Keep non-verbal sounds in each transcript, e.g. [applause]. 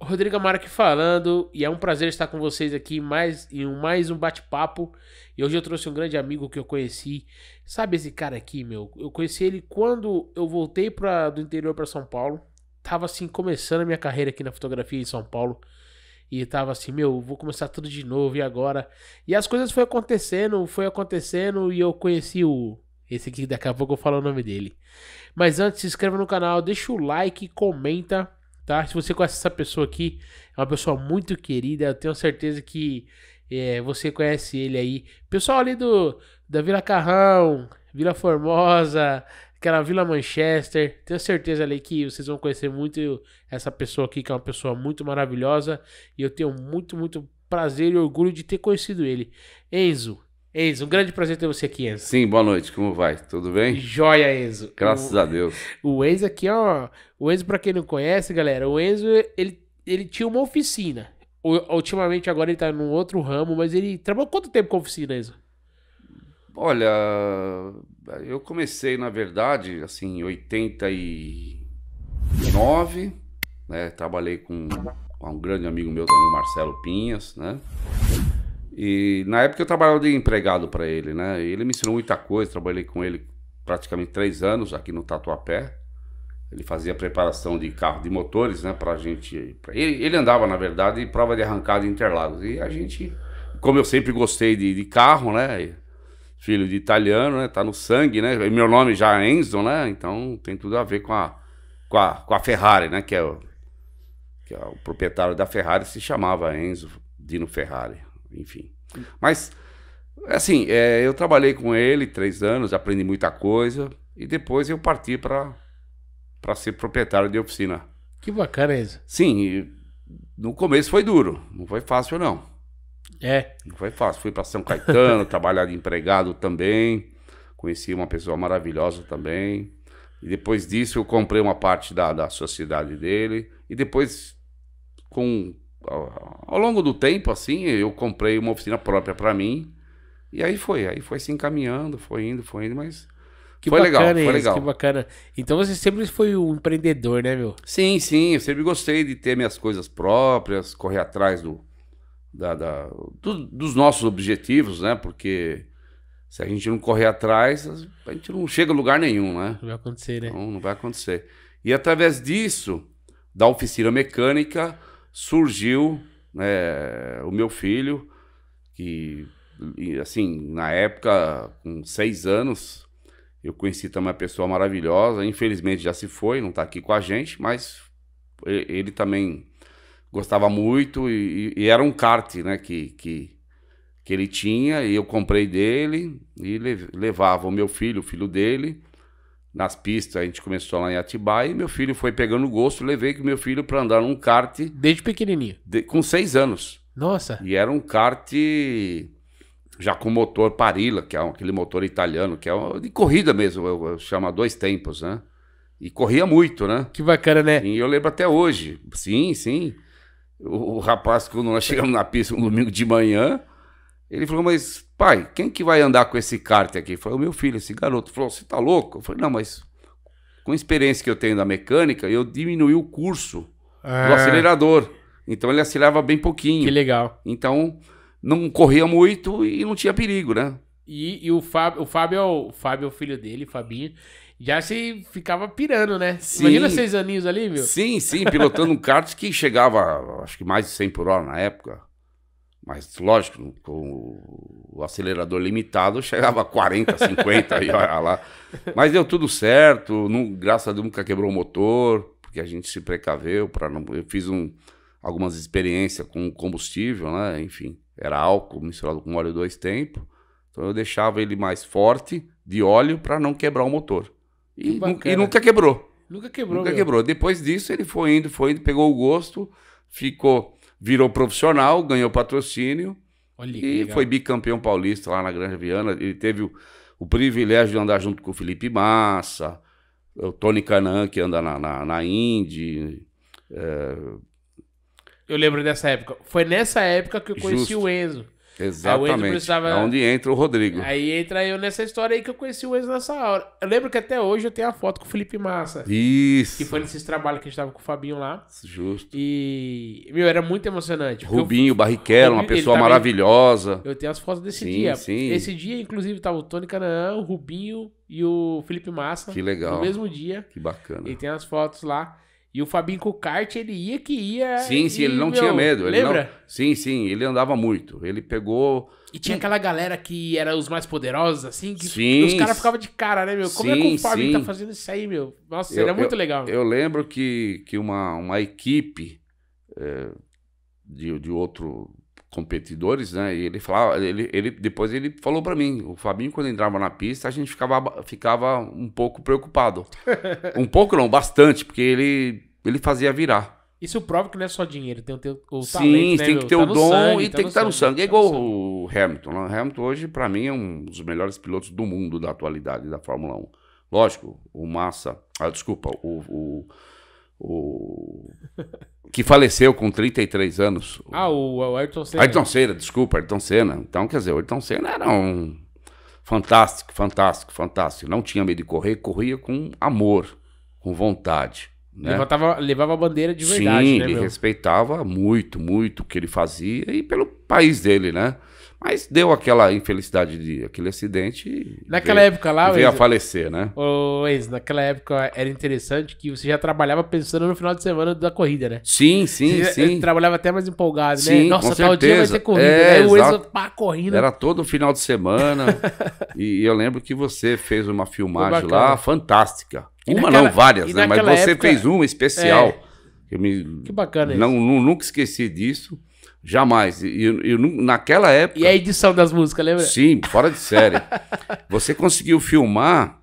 Rodrigo Amaro falando, e é um prazer estar com vocês aqui mais em um, mais um bate-papo. E hoje eu trouxe um grande amigo que eu conheci. Sabe esse cara aqui, meu? Eu conheci ele quando eu voltei pra, do interior para São Paulo. Tava assim, começando a minha carreira aqui na fotografia em São Paulo. E tava assim, meu, vou começar tudo de novo e agora. E as coisas foi acontecendo, foi acontecendo, e eu conheci o. Esse aqui, daqui a pouco eu falo o nome dele. Mas antes, se inscreva no canal, deixa o like, comenta tá? Se você conhece essa pessoa aqui, é uma pessoa muito querida, eu tenho certeza que é, você conhece ele aí. Pessoal ali do da Vila Carrão, Vila Formosa, aquela Vila Manchester. Tenho certeza ali que vocês vão conhecer muito essa pessoa aqui, que é uma pessoa muito maravilhosa. E eu tenho muito, muito prazer e orgulho de ter conhecido ele. Enzo, Enzo, um grande prazer ter você aqui, Enzo. Sim, boa noite, como vai? Tudo bem? Joia, Enzo. Graças o, a Deus. O Enzo aqui, ó. O Enzo, pra quem não conhece, galera, o Enzo, ele, ele tinha uma oficina. Ultimamente agora ele tá num outro ramo, mas ele trabalhou quanto tempo com oficina, Enzo? Olha, eu comecei, na verdade, assim, em 89, né? Trabalhei com, com um grande amigo meu também, Marcelo Pinhas, né? E na época eu trabalhava de empregado para ele, né? ele me ensinou muita coisa, trabalhei com ele praticamente três anos aqui no Tatuapé. Ele fazia preparação de carro de motores, né? Pra gente. Pra... Ele, ele, andava, na verdade, em prova de arrancada em Interlagos. E a gente, como eu sempre gostei de, de carro, né? Filho de italiano, né? Tá no sangue, né? E meu nome já é Enzo, né? Então tem tudo a ver com a, com a, com a Ferrari, né? Que é, o, que é o proprietário da Ferrari, se chamava Enzo Dino Ferrari enfim. Mas, assim, é, eu trabalhei com ele três anos, aprendi muita coisa e depois eu parti para ser proprietário de oficina. Que bacana isso. Sim, no começo foi duro, não foi fácil não. É. Não foi fácil. Fui para São Caetano, [laughs] trabalhar de empregado também. Conheci uma pessoa maravilhosa também. E depois disso eu comprei uma parte da, da sociedade dele. E depois, com ao, longo do tempo, assim, eu comprei uma oficina própria para mim. E aí foi, aí foi se encaminhando, foi indo, foi indo, mas que foi legal, foi legal. Que bacana. Então você sempre foi um empreendedor, né, meu? Sim, sim. Eu sempre gostei de ter minhas coisas próprias, correr atrás do, da, da do, dos nossos objetivos, né? Porque se a gente não correr atrás, a gente não chega a lugar nenhum, né? Não vai acontecer, né? Não, não vai acontecer. E através disso, da oficina mecânica, surgiu né, o meu filho, que, assim, na época, com seis anos, eu conheci também uma pessoa maravilhosa. Infelizmente já se foi, não está aqui com a gente, mas ele também gostava muito e, e, era um kart, né, que, que, que ele tinha e eu comprei dele e levava o meu filho, o filho dele, nas pistas, a gente começou lá em Atibaia e meu filho foi pegando gosto, levei com meu filho para andar num kart. Desde pequenininho? De, com seis anos. Nossa. E era um kart já com motor Parilla, que é aquele motor italiano, que é de corrida mesmo, eu, eu chama dois tempos, né? E corria muito, né? Que bacana, né? E eu lembro até hoje. Sim, sim. O, o rapaz, quando nós chegamos na pista um domingo de manhã, ele falou, mas pai, quem que vai andar com esse kart aqui? Eu falei, o meu filho, esse garoto. Ele falou, você tá louco? Eu falei, não, mas com a experiência que eu tenho da mecânica, eu diminui o curso do é. acelerador. Então ele acelerava bem pouquinho. Que legal. Então não corria muito e não tinha perigo, né? E, e o, Fábio, o Fábio, é o Fábio é o filho dele, Fabinho. Já se ficava pirando, né? Sim. Imagina seis aninhos ali, meu. Sim, sim, pilotando um kart que chegava, acho que mais de 100 por hora na época. Mas, lógico, com o acelerador limitado, chegava a 40, 50 e olha lá. Mas deu tudo certo, não, graças a Deus nunca quebrou o motor, porque a gente se precaveu para não. Eu fiz um, algumas experiências com combustível, né? Enfim, era álcool misturado com óleo dois tempos. Então eu deixava ele mais forte de óleo para não quebrar o motor. E, nunca, e nunca quebrou. Nunca quebrou. Nunca meu. quebrou. Depois disso, ele foi indo, foi indo, pegou o gosto, ficou virou profissional, ganhou patrocínio Olha, e legal. foi bicampeão paulista lá na Granja Viana. Ele teve o, o, privilégio de andar junto com o Felipe Massa, o Tony Canan, que anda na, na, na Indy. É... Eu lembro dessa época. Foi nessa época que eu conheci Justo. o Enzo. Exatamente. Aí É onde entra o Rodrigo. Aí entra eu nessa história aí que eu conheci o Enzo nessa hora. Eu lembro que até hoje eu tenho a foto com o Felipe Massa. Isso. Que foi nesse trabalho que a gente tava com o Fabinho lá. Justo. E, meu, era muito emocionante. Rubinho, eu... Barrichello, uma pessoa maravilhosa. Eu tenho as fotos desse sim, dia. Sim. Esse dia, inclusive, tava o Tony Canaã, o Rubinho e o Felipe Massa. Que legal. No mesmo dia. Que bacana. E tem as fotos lá. E o Fabinho com o kart, ele ia que ia. Sim, sim, e, ele não meu, tinha medo. lembra? Não, sim, sim, ele andava muito. Ele pegou. E tinha aquela galera que era os mais poderosos, assim, que sim, os caras ficavam de cara, né, meu? Como sim, é que o Fabinho tá sim. tá fazendo isso aí, meu? Nossa, eu, era é muito eu, legal. Eu lembro que, que uma, uma equipe é, de, de outro competidores, né? E ele falava, ele, ele depois ele falou para mim, o Fabinho quando entrava na pista, a gente ficava, ficava um pouco preocupado. [laughs] um pouco não, bastante, porque ele ele fazia virar. Isso prova que não é só dinheiro, tem o, teu, o Sim, talento, né, tem que ter tá o dom sangue, e tá tem que estar tá no sangue. É tá igual o Hamilton. Né? O Hamilton hoje, para mim, é um dos melhores pilotos do mundo da atualidade da Fórmula 1. Lógico, o Massa... Ah, desculpa, o, o o que faleceu com 33 anos. Ah, o, o Ayrton Senna. Ayrton Senna, desculpa, Ayrton Senna. Então, quer dizer, o Ayrton Senna era um fantástico, fantástico, fantástico. Não tinha medo de correr, corria com amor, com vontade. Né? Levantava, levava a bandeira de verdade, Sim, né, ele meu? respeitava muito, muito o que ele fazia e pelo país dele, né? Mas deu aquela infelicidade de aquele acidente. Naquela veio, época lá, veio a falecer, né? Ô, Isa, naquela época era interessante que você já trabalhava pensando no final de semana da corrida, né? Sim, sim, você sim. Já, eh, trabalhava até mais empolgado, né? sim, né? Nossa, tal dia vai ter corrida. Né? É, né? o Isa, pá, corrida. Era todo final de semana. [laughs] e, eu lembro que você fez uma filmagem lá fantástica. Uma naquela, não, várias, né? Mas você época, fez uma especial. É, me, que bacana não, isso. Não, nunca esqueci disso. Jamais. E eu, eu, naquela época. E a edição das músicas, lembra? Sim, fora de série. [laughs] Você conseguiu filmar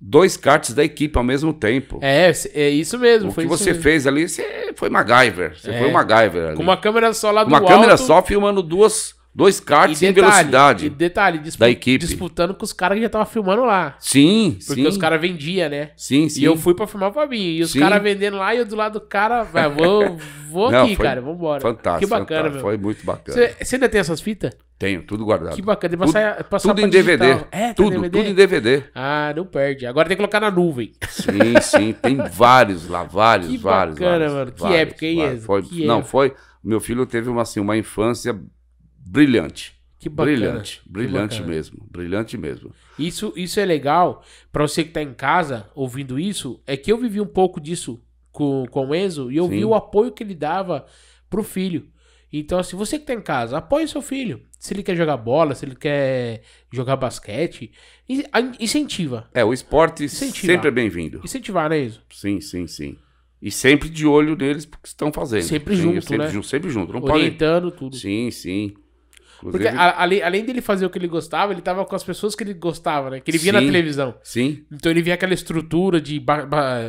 dois cartes da equipe ao mesmo tempo. É, é isso mesmo. O que você mesmo. fez ali, você foi MacGyver. Você é, foi MacGyver. Ali. Com uma câmera só lá do Uma alto. câmera só filmando duas Dois karts sem detalhe, em velocidade. E detalhe, da equipe. disputando com os caras que já estavam filmando lá. Sim, porque sim. Porque os caras vendiam, né? Sim, sim. E eu fui pra filmar pra mim. E os caras vendendo lá e eu do lado do cara, vai, vou, vou [laughs] Não, aqui, cara, vambora. Fantástico. Que bacana, fantástico, meu. Foi muito bacana. Você ainda tem essas fitas? Tenho, tudo guardado. Que bacana. Tudo, passar, passar é, tá tudo em digital. DVD. É, tá tudo, DVD? tudo em DVD. Ah, não perde. Agora tem que colocar na nuvem. Sim, sim. Tem [laughs] vários lá, vários, que vários. Que bacana, vários, mano. Vários, que época, hein? não, foi... Meu filho teve uma, assim, uma infância brilhante. Que bacana, brilhante, brilhante bacana. mesmo, brilhante mesmo. Isso, isso é legal para você que está em casa ouvindo isso, é que eu vivi um pouco disso com, com o Enzo e eu Sim. vi o apoio que ele dava pro filho. Então, assim, você que está em casa, apoie seu filho. Se ele quer jogar bola, se ele quer jogar basquete, incentiva. É, o esporte Incentivar. sempre é bem-vindo. Incentivar, né, Enzo? Sim, sim, sim. E sempre de olho neles porque estão fazendo. Sempre sim, junto, sempre né? sempre junto. Não Orientando pode... tudo. Sim, sim. Inclusive... Porque a, além, além dele fazer o que ele gostava, ele tava com as pessoas que ele gostava, né? Que ele via sim, na televisão. Sim. Então ele via aquela estrutura de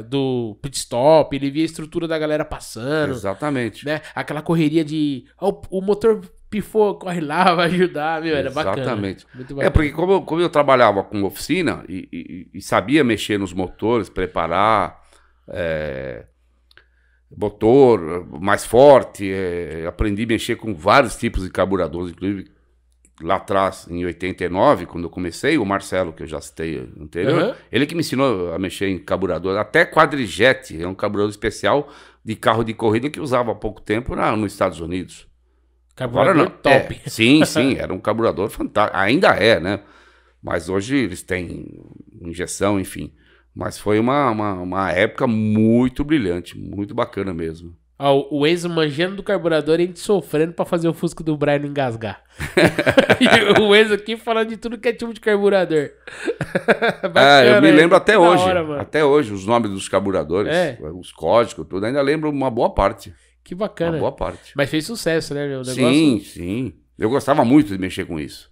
do pit stop, ele via a estrutura da galera passando. Exatamente. Né? Aquela correria de. Oh, o motor pifou, corre lá, [laughs] vai ajudar, meu, era Exatamente. bacana. Exatamente. É, porque como eu, como eu trabalhava com oficina e, e, e sabia mexer nos motores, preparar. É motor mais forte. É, aprendi a mexer com vários tipos de carburadores, inclusive lá atrás, em 89, quando eu comecei, o Marcelo, que eu já citei anterior, uhum. ele que me ensinou a mexer em carburador, até quadrijet, é um carburador especial de carro de corrida que usava há pouco tempo na, nos Estados Unidos. Carburador Agora, é, top. É, [laughs] sim, sim, [laughs] era um carburador fantástico, ainda é, né? Mas hoje eles têm injeção, enfim. Mas foi uma, uma, uma época muito brilhante, muito bacana mesmo. o, o Enzo manjando do carburador e a gente sofrendo pra fazer o Fusco do Brian engasgar. [laughs] [laughs] e o Enzo aqui falando de tudo que é tipo de carburador. [laughs] É, bacana, é, eu me lembro até hoje. Hora, até hoje, os nomes dos carburadores, é. os códigos, tudo. Ainda lembro uma boa parte. Que bacana. Uma boa parte. Mas fez sucesso, né, meu? Negócio... Sim, sim. Eu gostava muito de mexer com isso.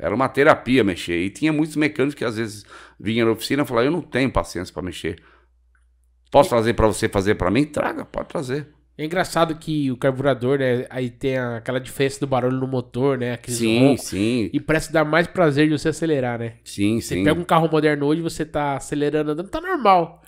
Era uma terapia mexer. E tinha muitos mecânicos que às vezes vinham na oficina e falavam: Eu não tenho paciência para mexer. Posso e... trazer para você fazer para mim? Traga, pode trazer. É engraçado que o carburador, né? Aí tem aquela diferença do barulho no motor, né? sim, roncos, sim. E parece dar mais prazer de você acelerar, né? Sim, você sim. Você pega um carro moderno hoje, você tá acelerando andando, tá normal.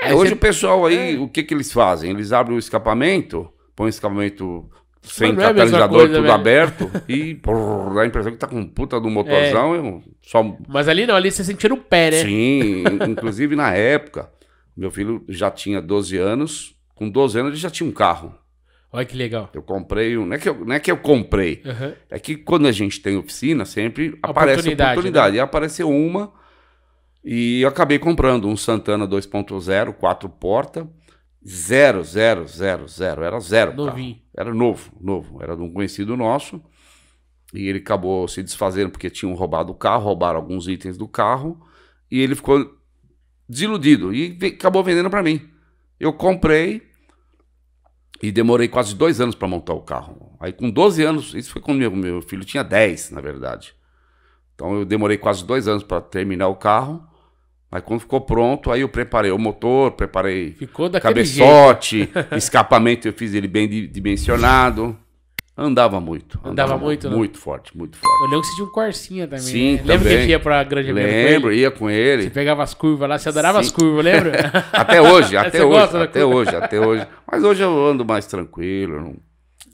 É, é hoje você... o pessoal aí, é... o que que eles fazem? Eles abrem o escapamento, põem o escapamento sem é catalisador, tudo velho. Né? aberto, [laughs] e brrr, a impressão que tá com um puta do motorzão. É. só... Mas ali não, ali você sentiu no pé, né? Sim, inclusive na época, meu filho já tinha 12 anos, com 12 anos ele já tinha um carro. Olha que legal. Eu comprei, um, não é que eu, não é que eu comprei, uhum. é que quando a gente tem oficina, sempre a aparece oportunidade. Né? oportunidade. Né? E apareceu uma, e eu acabei comprando um Santana 2.0, quatro porta, zero, zero, zero, zero, era zero. Novinho. Era novo, novo. Era de um conhecido nosso. E ele acabou se desfazendo porque tinham roubado o carro, roubaram alguns itens do carro. E ele ficou desiludido e acabou vendendo para mim. Eu comprei e demorei quase dois anos para montar o carro. Aí com 12 anos, isso foi quando meu filho tinha 10, na verdade. Então eu demorei quase dois anos para terminar o carro. Mas quando ficou pronto, aí eu preparei o motor, preparei ficou cabeçote, [laughs] escapamento eu fiz ele bem dimensionado. Andava muito. Andava, andava muito, Muito, né? muito forte, muito forte. Eu lembro que você tinha um Corsinha também. Sim, né? também. Lembra que a gente ia pra Grande Avenida Lembro, com ia com ele. Você pegava as curvas lá, você adorava Sim. as curvas, lembra? [laughs] até hoje, [laughs] até hoje, até hoje, até hoje. Mas hoje eu ando mais tranquilo. Não...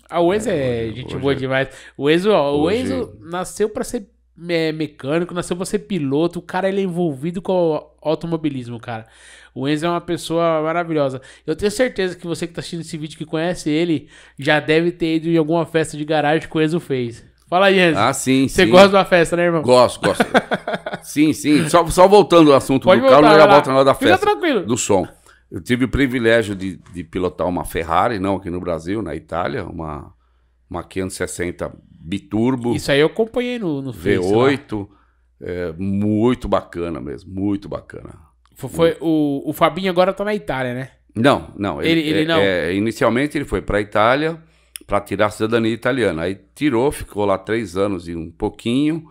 Ah, o Enzo é, é, gente boa é. demais. O Enzo, ó, o Enzo nasceu pra ser é mecânico, nasceu pra ser piloto. O cara ele é envolvido com o automobilismo, cara. O Enzo é uma pessoa maravilhosa. Eu tenho certeza que você que tá assistindo esse vídeo, que conhece ele, já deve ter ido em alguma festa de garagem que o Enzo fez. Fala aí, Enzo. Ah, sim, Você sim. gosta da festa, né, irmão? Gosto, gosto. [laughs] sim, sim. Só, só voltando ao assunto Pode do voltar, carro, não já volta na hora da Fica festa. tranquilo. Do som. Eu tive o privilégio de, de pilotar uma Ferrari, não aqui no Brasil, na Itália, uma, uma 560 biturbo. Isso aí eu acompanhei no, no V8. É, muito bacana mesmo, muito bacana. Foi, foi o, o Fabinho agora tá na Itália, né? Não, não. Ele, ele, ele é, não. É, inicialmente ele foi para a Itália para tirar a cidadania italiana. Aí tirou, ficou lá três anos e um pouquinho.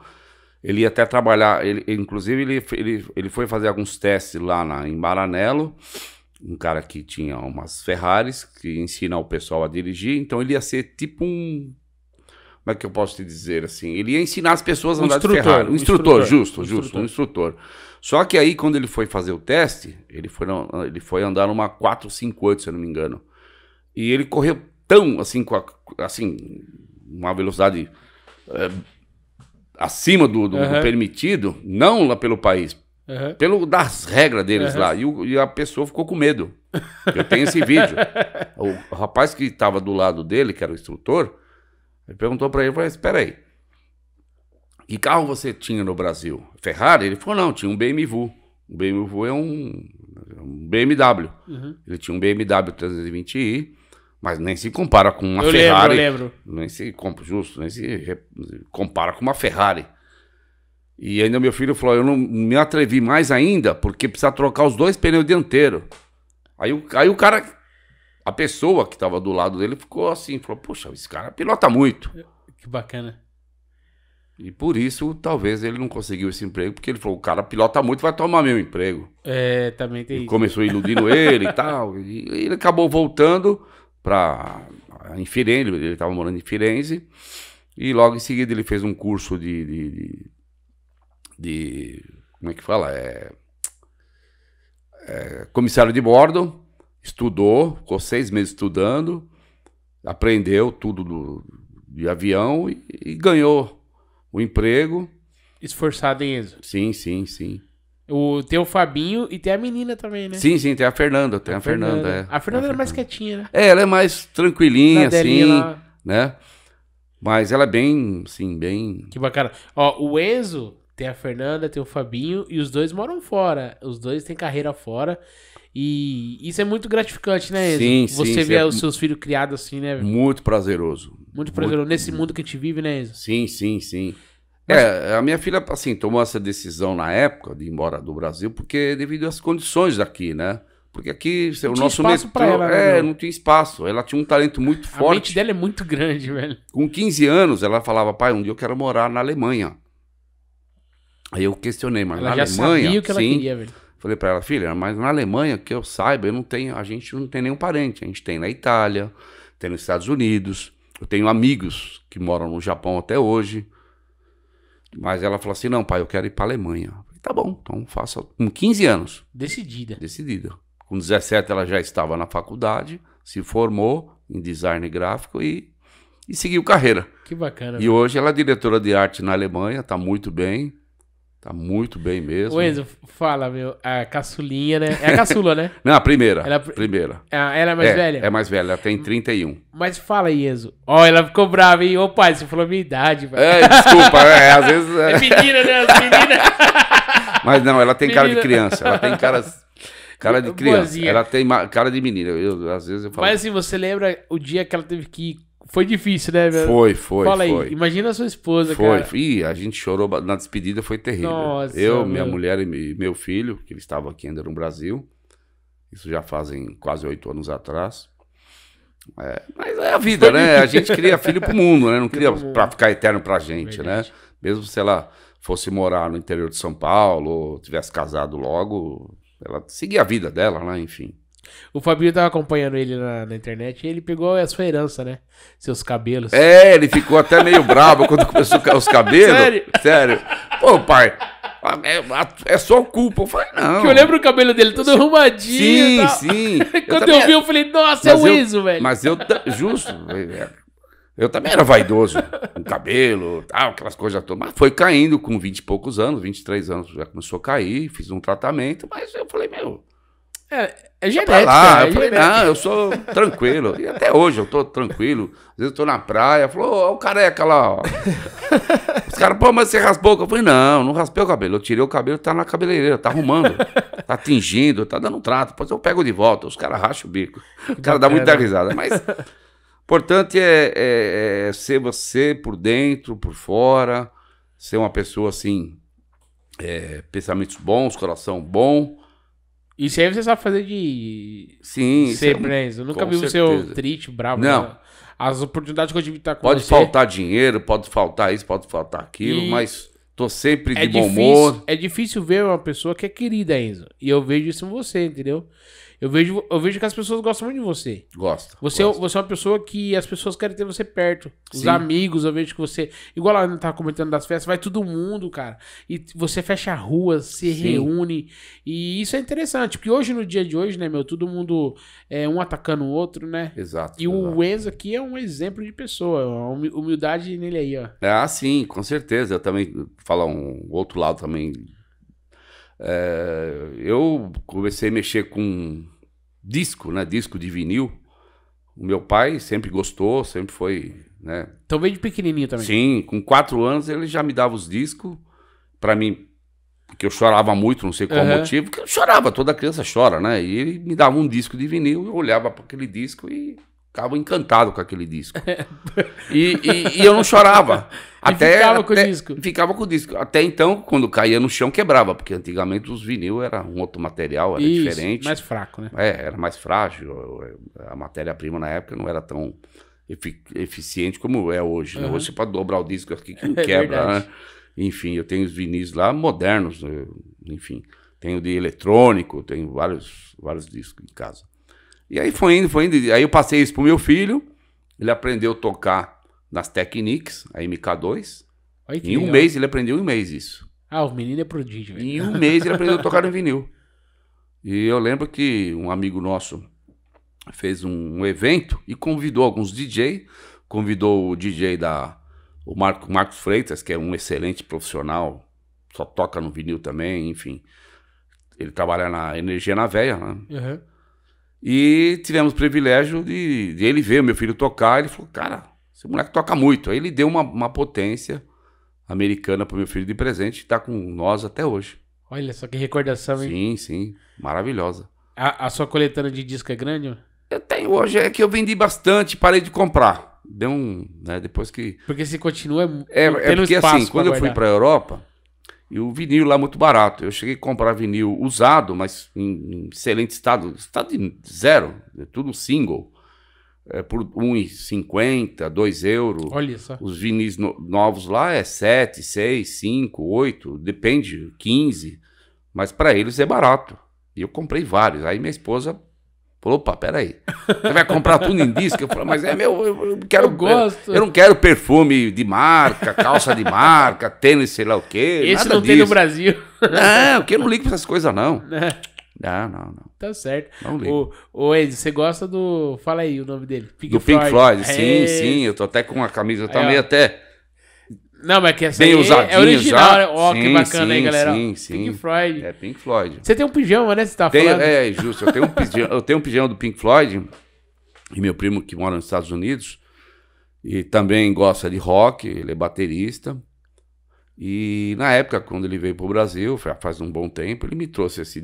Ele ia até trabalhar, ele, inclusive ele, ele, ele foi fazer alguns testes lá na, em Maranello, um cara que tinha umas Ferraris, que ensina o pessoal a dirigir, então ele ia ser tipo um como é que eu posso te dizer assim? Ele ia ensinar as pessoas a andar instrutor, de Ferrari. Um instrutor, instrutor justo, justo, um instrutor. Só que aí, quando ele foi fazer o teste, ele foi, ele foi andar numa 458, se eu não me engano. E ele correu tão, assim, com a, assim uma velocidade é, acima do, do, uhum. do, permitido, não lá pelo país, uhum. pelo das regras deles uhum. lá. E, o, e a pessoa ficou com medo. Eu tenho esse vídeo. [laughs] O rapaz que estava do lado dele, que era o instrutor, ele perguntou para ele, falou, espera aí, que carro você tinha no Brasil? Ferrari? Ele falou, não, tinha um BMW. Um BMW é um, um BMW. Uhum. Ele tinha um BMW 320i, mas nem se compara com uma eu Ferrari. Lembro, eu lembro. Nem se compara, justo, nem se compara com uma Ferrari. E ainda meu filho falou, eu não me atrevi mais ainda, porque precisa trocar os dois pneus dianteiros Aí, aí o cara a pessoa que estava do lado dele ficou assim, falou, puxa, esse cara pilota muito. É, que bacana. E por isso, talvez ele não conseguiu esse emprego, porque ele falou, o cara pilota muito, vai tomar meu emprego. É, também tem e isso. Começou iludindo ele e tal. [laughs] E ele acabou voltando para Firenze, ele estava morando em Firenze. E logo em seguida ele fez um curso de, de, de, de como é que fala? É, é, comissário de bordo estudou, ficou seis meses estudando, aprendeu tudo do, de avião e, e ganhou o emprego. Esforçado, em Enzo? Sim, sim, sim. O, tem o Fabinho e tem a menina também, né? Sim, sim, tem a Fernanda, tem a, a Fernanda. Fernanda. É. A Fernanda é, mais quietinha, né? É, ela é mais tranquilinha, assim, lá. né? Mas ela é bem, sim, bem... Que bacana. Ó, o Enzo, tem a Fernanda, tem o Fabinho e os dois moram fora. Os dois têm carreira fora. E isso é muito gratificante, né, Enzo? Sim, Você sim, vê é os seus filhos criados assim, né? Muito prazeroso. Muito prazeroso. Muito... Nesse mundo que a gente vive, né, Enzo? Sim, sim, sim. Mas... É, a minha filha, assim, tomou essa decisão na época de ir embora do Brasil, porque devido às condições daqui, né? Porque aqui não o nosso metrô. Ela, né, é, não tinha espaço. Ela tinha um talento muito forte. A mente dela é muito grande, [laughs] velho. Com 15 anos, ela falava, pai, um dia eu quero morar na Alemanha. Aí eu questionei, mas ela na Alemanha. Sabia o que ela sim, queria, velho. Falei para ela, filha, mas na Alemanha, que eu saiba, eu não tenho, a gente não tem nenhum parente. A gente tem na Itália, tem nos Estados Unidos. Eu tenho amigos que moram no Japão até hoje. Mas ela falou assim: não, pai, eu quero ir para Alemanha. Falei, tá bom, então faça com 15 anos. Decidida. Decidida. Com 17 ela já estava na faculdade, se formou em design gráfico e, e seguiu carreira. Que bacana. E velho. hoje ela é diretora de arte na Alemanha, tá muito bem. Tá muito bem mesmo. O Enzo, fala, meu. A caçulinha, né? É a caçula, né? [laughs] Não, a primeira. Ela, é primeira. Ah, ela é mais é, velha? É mais velha, ela tem 31. Mas fala Enzo. Ó, oh, ela ficou brava, hein? Ô, pai, você falou minha idade, É, desculpa, é, às vezes. É, [laughs] é menina, né? As meninas. [laughs] Mas não, ela tem menina. cara de criança. Ela tem cara. Cara de criança. Boazinha. Ela tem cara de menina. Eu, às vezes eu falo. Mas assim, você lembra o dia que ela teve que foi difícil, né? Foi, foi. Fala foi. aí, imagina a sua esposa, foi. cara. Ih, a gente chorou na despedida, foi terrível. Nossa, eu, meu. minha mulher e meu filho, que ele estava aqui ainda no Brasil. Isso já fazem quase oito anos atrás. É, mas é a vida, né? A gente cria filho pro mundo, né? Não cria para ficar eterno pra gente, né? Mesmo se ela fosse morar no interior de São Paulo, ou tivesse casado logo, ela seguia a vida dela, né? Enfim. O Fabinho tava acompanhando ele na, na, internet e ele pegou a sua herança, né? Seus cabelos. É, ele ficou até meio bravo quando começou os cabelos. Sério? Sério. Pô, pai, é, é só culpa. Eu falei, não. Que eu lembro o cabelo dele todo arrumadinho. Sim, sim. [laughs] quando eu, também... vi, eu falei, nossa, é mas é o Iso, velho. Mas eu, justo, eu também era vaidoso, com cabelo, tal, aquelas coisas todas. Mas foi caindo com 20 e poucos anos, 23 anos já começou a cair, fiz um tratamento, mas eu falei, meu, é, é genética. Lá. É eu falei, não, eu sou tranquilo. E até hoje eu tô tranquilo. Às vezes eu tô na praia, falou, ó, o careca lá, ó. [laughs] Os caras, pô, mas você raspou Eu falei, não, não raspei o cabelo. Eu tirei o cabelo, tá na cabeleireira, tá arrumando, tá tingindo, tá dando um trato. Depois eu pego de volta. Os caras racham o bico. O cara dá muita risada. Mas o importante é, é, é ser você por dentro, por fora, ser uma pessoa assim, é, pensamentos bons, coração bom isso aí você sabe fazer de. Sim, ser é preso. Eu nunca vi você o seu triste bravo. Não. Né? As oportunidades que eu tive estar tá com Pode você. faltar dinheiro, pode faltar isso, pode faltar aquilo, e mas tô sempre de é bom difícil, humor. É difícil ver uma pessoa que é querida, Enzo. E eu vejo isso em você, entendeu? Eu vejo, eu vejo que as pessoas gostam muito de você. Gosta. Você, é você é uma pessoa que as pessoas querem ter você perto. Os Sim. amigos, eu vejo que você. Igual a Ana tava comentando das festas, vai todo mundo, cara. E você fecha a rua, se Sim. reúne. E isso é interessante, porque hoje, no dia de hoje, né, meu, todo mundo é um atacando o outro, né? Exato. E exato. o Enzo aqui é um exemplo de pessoa. É humildade nele aí, ó. Ah, sim, com certeza. Eu também falo um outro lado também é, eu comecei a mexer com disco, né? Disco de vinil. O meu pai sempre gostou, sempre foi, né? Então veio de pequenininho também. Sim, com quatro anos ele já me dava os discos para mim, porque eu chorava muito, não sei qual uhum. motivo, porque eu chorava, toda criança chora, né? E ele me dava um disco de vinil, eu olhava para aquele disco e ficava encantado com aquele disco. [laughs] É. e, e, e, eu não chorava. [laughs] até, ficava com até, o disco. Ficava com o disco. Até então, quando caía no chão, quebrava, porque antigamente os vinil era um outro material, era Isso, diferente. Mais fraco, né? É, era mais frágil. A matéria-prima na época não era tão eficiente como é hoje. Uhum. Né? Hoje você pode dobrar o disco aqui que [laughs] não é quebra. É né? Enfim, eu tenho os vinis lá modernos, enfim. Tenho de eletrônico, tenho vários, vários discos em casa. E aí foi indo, foi indo. Aí eu passei isso pro meu filho. Ele aprendeu a tocar nas Technics, a MK2. que em um legal. mês, ele aprendeu em um mês isso. Ah, o menino é prodígio. Em um mês ele aprendeu a tocar no vinil. E eu lembro que um amigo nosso fez um, evento e convidou alguns DJ, convidou o DJ da o Marco, Marcos Freitas, que é um excelente profissional, só toca no vinil também, enfim. Ele trabalha na Energia na Veia, né? Uhum. E tivemos o privilégio de, de ele ver o meu filho tocar. Ele falou, cara, esse moleque toca muito. Aí ele deu uma, uma potência americana para meu filho de presente. Está com nós até hoje. Olha só que recordação, hein? Sim, sim. Maravilhosa. A, a sua coletânea de disco é grande? Eu tenho hoje. É que eu vendi bastante, parei de comprar. Deu um. Né, depois que. Porque se continua. É, é porque assim, quando eu fui para a Europa, e o vinil lá é muito barato. Eu cheguei a comprar vinil usado, mas em, em excelente estado, estado de zero, é tudo single. É por 1,50, 2 euros. Olha só. Os vinis no, novos lá é 7, 6, 5, 8, depende, 15. Mas para eles é barato. E eu comprei vários. Aí minha esposa Falou, opa, peraí. Você vai comprar tudo em disco? Eu falei, mas é meu, eu, eu quero. Eu gosto. Eu, eu, não quero perfume de marca, calça de marca, [laughs] tênis, sei lá o quê. Esse nada não disso. tem no Brasil. Não, que eu não ligo pra essas coisas, não. [laughs] É. Não, não, não. Tá certo. Não ligo. O, Ed, você gosta do. Fala aí o nome dele. Pink do Floyd. Pink Floyd, sim, é. sim. Eu tô até com a camisa, eu tô aí, meio ó. até não, mas é que essa Bem aí é usadinho, é original. Né? Ó, oh, que bacana sim, aí, galera. Sim, sim. Pink Floyd. É Pink Floyd. Você tem um pijama, né? Você tá tenho, falando. É, justo. Eu tenho, um pijama, eu tenho um pijama do Pink Floyd e meu primo que mora nos Estados Unidos e também gosta de rock, ele é baterista. E na época, quando ele veio para o Brasil, faz um bom tempo, ele me trouxe esse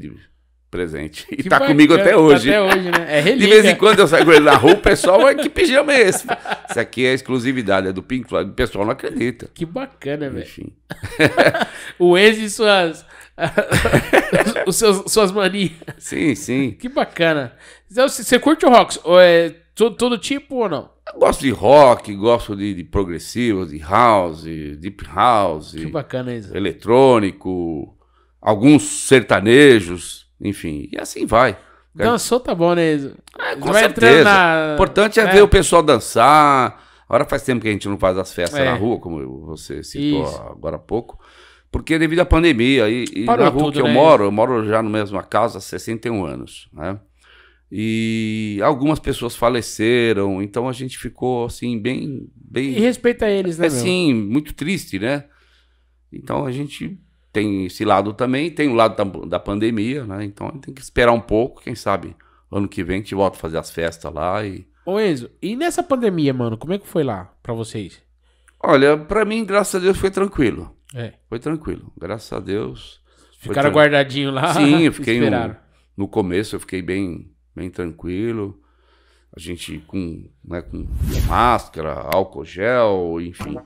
presente. E que tá bacana, comigo até tá hoje. Até hoje, né? É relíquia. De vez em quando eu saio com ele na rua, o pessoal, que pijama é esse? [laughs] Isso aqui é exclusividade, é do Pink Floyd. O pessoal não acredita. Que bacana, velho. [laughs] o ex e suas... [laughs] os seus, suas manias. Sim, sim. Que bacana. Então, você curte o rock? É, todo, todo tipo ou não? Eu gosto de rock, gosto de, de progressivo, de house, deep house. Que bacana isso. Eletrônico, alguns sertanejos enfim, e assim vai. Dançou tá bom, né? É, com vai certeza. Na... O importante é, é, ver o pessoal dançar. Agora faz tempo que a gente não faz as festas é. na rua, como você citou Isso. agora há pouco. Porque é devido à pandemia, e, e na rua tudo, que eu né? moro, eu moro já na mesma casa há 61 anos, né? E algumas pessoas faleceram, então a gente ficou assim, bem. bem... E respeita eles, né? Assim, muito triste, né? Então a gente tem esse lado também, tem o lado da, da pandemia, né? Então tem que esperar um pouco, quem sabe ano que vem a gente volta a fazer as festas lá e. Ô Enzo, e nessa pandemia, mano, como é que foi lá para vocês? Olha, para mim, graças a Deus, foi tranquilo. É. Foi tranquilo, graças a Deus. Ficaram guardadinho lá? Sim, eu [laughs] fiquei. Um, no começo eu fiquei bem, bem tranquilo. A gente com, né, com máscara, álcool gel, enfim.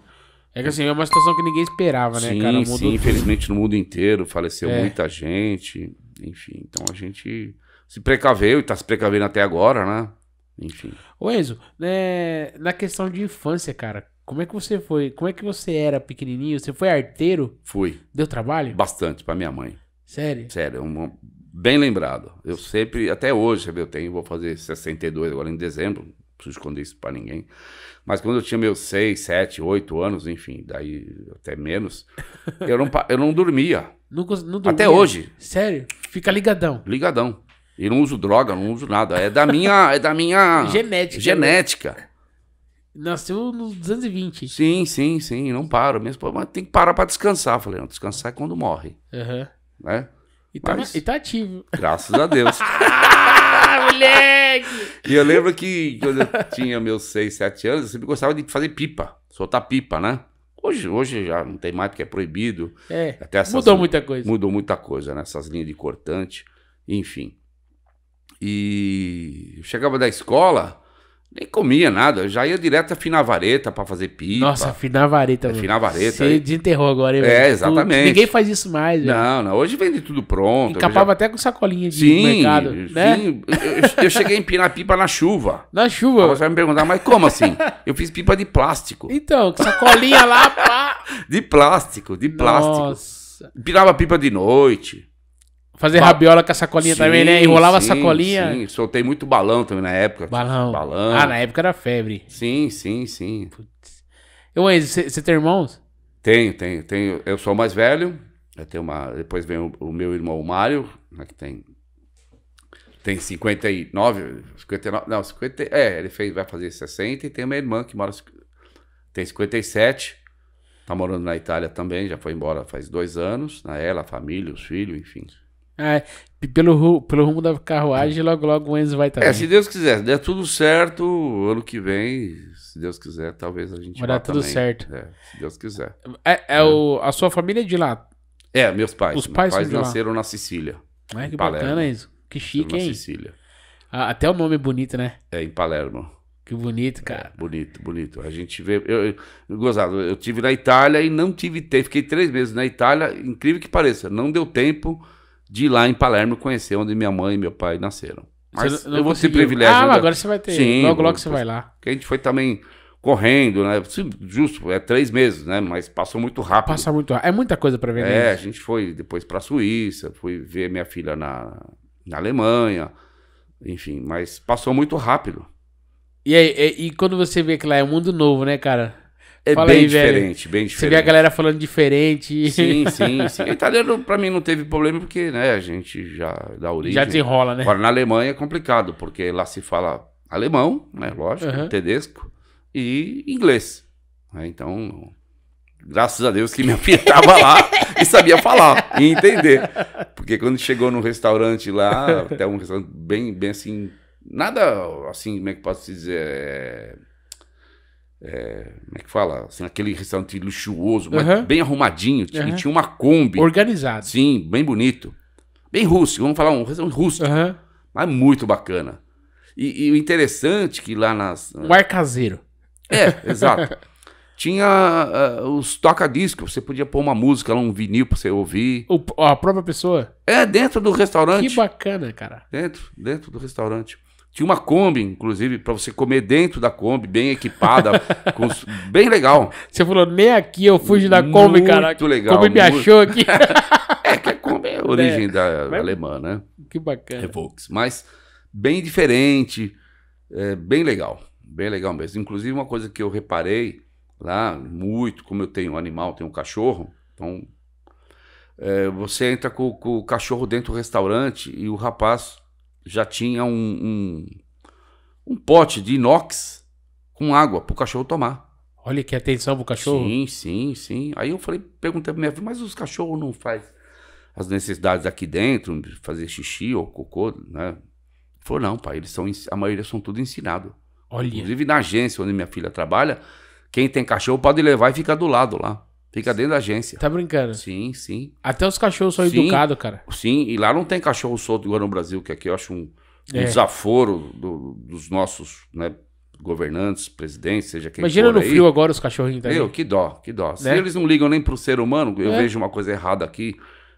É que assim, é uma situação que ninguém esperava, né, sim, cara? Sim, infelizmente no mundo inteiro faleceu é. muita gente. Enfim, então a gente se precaveu e tá se precavendo até agora, né? Enfim. Ô Enzo, né, na questão de infância, cara, como é que você foi? Como é que você era pequenininho? Você foi arteiro? Fui. Deu trabalho? Bastante, pra minha mãe. Sério? Sério, é uma... bem lembrado. Eu sempre, até hoje, eu tenho, vou fazer 62 agora em dezembro, preciso esconder isso para ninguém. Mas quando eu tinha meus 6, 7, 8 anos, enfim, daí até menos, eu não, eu não dormia. Não, não dormia. Até hoje. Sério? Fica ligadão. Ligadão. E não uso droga, não uso nada. É da minha. É da minha. genética. Né? Genética. Nasceu nos 220. Sim, sim, sim. Não paro. Mesmo, mas tem que parar para descansar. Falei, não, descansar é quando morre. Uhum. Né? E tá, mas, e tá ativo. Graças a Deus. [laughs] Ah, moleque! E eu lembro que quando eu tinha meus 6, 7 anos, eu sempre gostava de fazer pipa, soltar pipa, né? Hoje, hoje já não tem mais porque é proibido. É, Até essas, mudou muita coisa. Mudou muita coisa, né? Essas linhas de cortante, enfim. E eu chegava da escola, nem comia nada, eu já ia direto a Finavareta para fazer pipa. Nossa, Finavareta. É, Finavareta. Você é. desenterrou agora, hein? É, exatamente. Tu, ninguém faz isso mais. Velho. Não, não. Hoje vende tudo pronto. Encapava já... até com sacolinha de sim, mercado, sim. né? Sim, eu, eu, cheguei a empinar pipa na chuva. Na chuva? você vai me perguntar, mas como assim? Eu fiz pipa de plástico. Então, sacolinha lá, pá. De plástico, de plástico. Nossa. Empinava pipa de noite. Fazer ba... rabiola com a sacolinha sim, também, né? Enrolava sim, a sacolinha. Sim, soltei muito balão também na época. Balão. Balão. Ah, na época era febre. Sim, sim, sim. Eu, E você tem irmãos? Tenho, tenho, tenho. Eu sou o mais velho. Eu tenho uma, depois vem o, o meu irmão o Mário, né, que tem tem 59, 59, não, 50, é, ele fez, vai fazer 60 e tem uma irmã que mora tem 57, tá morando na Itália também, já foi embora faz dois anos, né, ela, a família, os filhos, enfim. É, pelo, pelo rumo da carruagem, logo logo o Enzo vai é, também. É, se Deus quiser, se der tudo certo, ano que vem, se Deus quiser, talvez a gente vai dar tudo também. certo. É, se Deus quiser. É, é, é, O, a sua família é de lá? É, meus pais. Os meus pais, pais nasceram na Sicília. que Palermo. bacana isso. Que chique, hein? Na Sicília. Ah, até o nome é bonito, né? É, em Palermo. Que bonito, cara. É, bonito, bonito. A gente vê. Eu, eu, gozado, eu tive na Itália e não tive tempo. Fiquei três meses na Itália, incrível que pareça. Não deu tempo de ir lá em Palermo conhecer onde minha mãe e meu pai nasceram. Mas eu vou ter privilégio. Ah, agora você vai ter. Sim, logo, logo você vai lá. Porque a gente foi também correndo, né? Justo, é três meses, né? Mas passou muito rápido. Passa muito rápido. É muita coisa para ver. É, a gente foi depois para a Suíça, fui ver minha filha na, na Alemanha, enfim, mas passou muito rápido. E, aí, e, e quando você vê que lá é um mundo novo, né, cara? É Fala bem aí, diferente, velho. bem diferente. Você vê a galera falando diferente. Sim, [laughs] sim, sim. Italiano pra mim não teve problema porque, né, a gente já dá origem. Já desenrola, né? Agora na Alemanha é complicado, porque lá se fala alemão, né, lógico, uhum. tedesco, e inglês. Né? Então, graças a Deus que minha filha tava lá e sabia falar e entender. Porque quando chegou no restaurante lá, até um restaurante bem, bem assim, nada assim, como é que posso dizer... É é, como é que fala? Assim, aquele restaurante luxuoso, mas uhum. bem arrumadinho. Uhum. Tinha uma Kombi. Organizado. Sim, bem bonito. Bem rústico, vamos falar um restaurante rústico. Uhum. Mas muito bacana. E, e, o interessante é que lá nas. O ar caseiro. É, exato. [laughs] Tinha uh, os toca-discos, você podia pôr uma música lá, um vinil pra você ouvir. O, a própria pessoa? É, dentro do restaurante. Que bacana, cara. Dentro, dentro do restaurante. Tinha uma Kombi, inclusive, para você comer dentro da Kombi, bem equipada, [laughs] bem legal. Você falou, nem aqui eu fujo da Kombi, cara. Muito legal. Kombi me achou aqui. [laughs] é que a Kombi é a é. origem é, da mas... alemã, né? Que bacana. É Volks. Mas bem diferente, é, bem legal. Bem legal mesmo. Inclusive, uma coisa que eu reparei lá, muito, como eu tenho um animal, tenho um cachorro, então é, você entra com, com o cachorro dentro do restaurante e o rapaz já tinha um, um, um pote de inox com água para o cachorro tomar. Olha que atenção pro cachorro. Sim, sim, sim. Aí eu falei, perguntei pra minha filha, mas os cachorros não fazem as necessidades aqui dentro, fazer xixi ou cocô, né? Falou, não, pai, eles são, a maioria são tudo ensinado. Olha. Inclusive na agência onde minha filha trabalha, quem tem cachorro pode levar e ficar do lado lá. Fica dentro da agência. Tá brincando? Sim, sim. Até os cachorros são educados, cara. Sim, e lá não tem cachorro solto igual no Brasil, que aqui eu acho um, um é. desaforo do, dos nossos né, governantes, presidentes, seja quem Imagina for. Imagina no aí. frio agora os cachorrinhos também. Meu, que dó, que dó. Né? Se eles não ligam nem pro ser humano, eu é. vejo uma coisa errada aqui.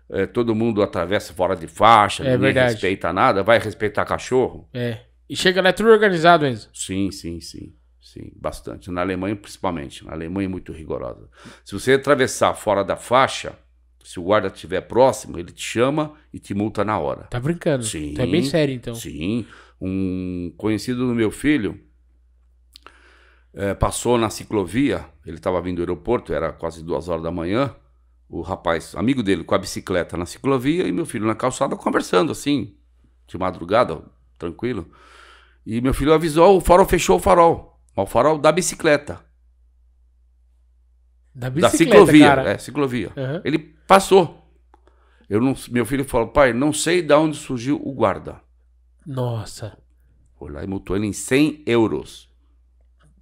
É, todo mundo atravessa fora de faixa, é ninguém verdade. respeita nada, vai respeitar cachorro. É. E chega lá é né, tudo organizado, Enzo. Sim, sim, sim. Sim, bastante. Na Alemanha, principalmente. Na Alemanha é muito rigorosa. Se você atravessar fora da faixa, se o guarda estiver próximo, ele te chama e te multa na hora. Tá brincando? Tá Sim. Tá bem sério, então. Sim. Um conhecido do meu filho é, passou na ciclovia, ele estava vindo do aeroporto, era quase duas horas da manhã. O rapaz, amigo dele, com a bicicleta na ciclovia e meu filho na calçada conversando assim, de madrugada, tranquilo. E meu filho avisou, o farol fechou o farol. Mal farol da bicicleta. Da bicicleta, da ciclovia, cara. é, ciclovia. Uhum. Ele passou. Eu não, meu filho falou, pai, não sei de onde surgiu o guarda. Nossa. Foi lá e multou ele em 100 euros.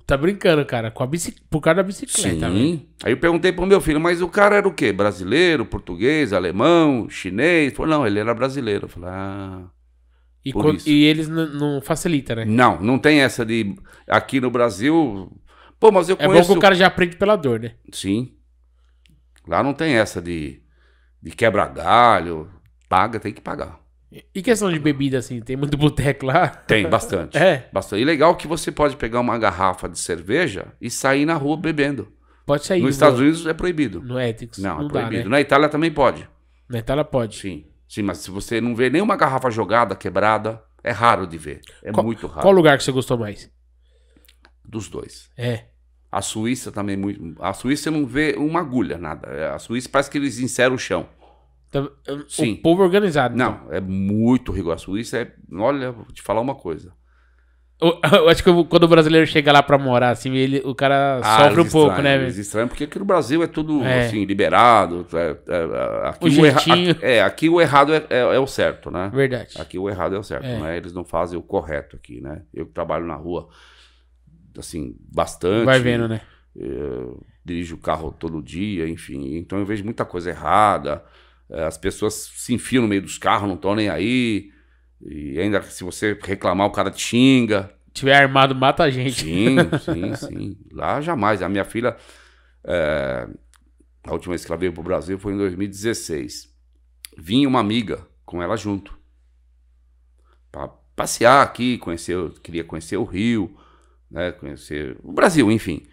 Tá brincando, cara, com a bici... por causa da bicicleta. Sim. Né? Aí eu perguntei pro meu filho, mas o cara era o quê? Brasileiro, português, alemão, chinês? Falou, não, ele era brasileiro. Eu falei, ah... E, e eles não facilita, né? Não, não tem essa de. Aqui no Brasil. Pô, mas eu é conheço. É bom que o cara já aprende pela dor, né? Sim. Lá não tem essa de, de quebra-galho. Paga, tem que pagar. E questão de bebida, assim, tem muito boteco lá? Tem, [laughs] bastante. É. Bastante. E legal que você pode pegar uma garrafa de cerveja e sair na rua bebendo. Pode sair. Nos Estados Unidos é proibido. Não é, Não, não é dá, proibido. Né? Na Itália também pode. Na Itália pode. Sim. Sim, mas se você não vê nenhuma garrafa jogada, quebrada, é raro de ver. É qual, muito raro. Qual lugar que você gostou mais? Dos dois. É. A Suíça também é muito. A Suíça não vê uma agulha, nada. É, a Suíça parece que eles inseram o chão. Então, é, Sim. O povo organizado. Não, então. é muito rigor. A Suíça é. Olha, vou te falar uma coisa. [laughs] Eu acho que quando o brasileiro chega lá pra morar, assim, ele, o cara ah, sofre um estranho, pouco, né? Eles estranham, porque aqui no Brasil é tudo, é. assim, liberado. É, é, aqui, o, o erra, aqui, é, aqui o errado é, é, é, o certo, né? Verdade. Aqui o errado é o certo, é. né? Eles não fazem o correto aqui, né? Eu que trabalho na rua, assim, bastante. Vai vendo, né? Eu dirijo o carro todo dia, enfim. Então eu vejo muita coisa errada. As pessoas se enfiam no meio dos carros, não estão nem aí e ainda se você reclamar, o cara te xinga. Tiver armado, mata a gente. Sim, [laughs] sim, sim. Lá jamais. A minha filha, é, a última vez que ela veio pro Brasil foi em 2016. Vinha uma amiga com ela junto. Pra passear aqui, conhecer, queria conhecer o Rio, né? Conhecer o Brasil, enfim.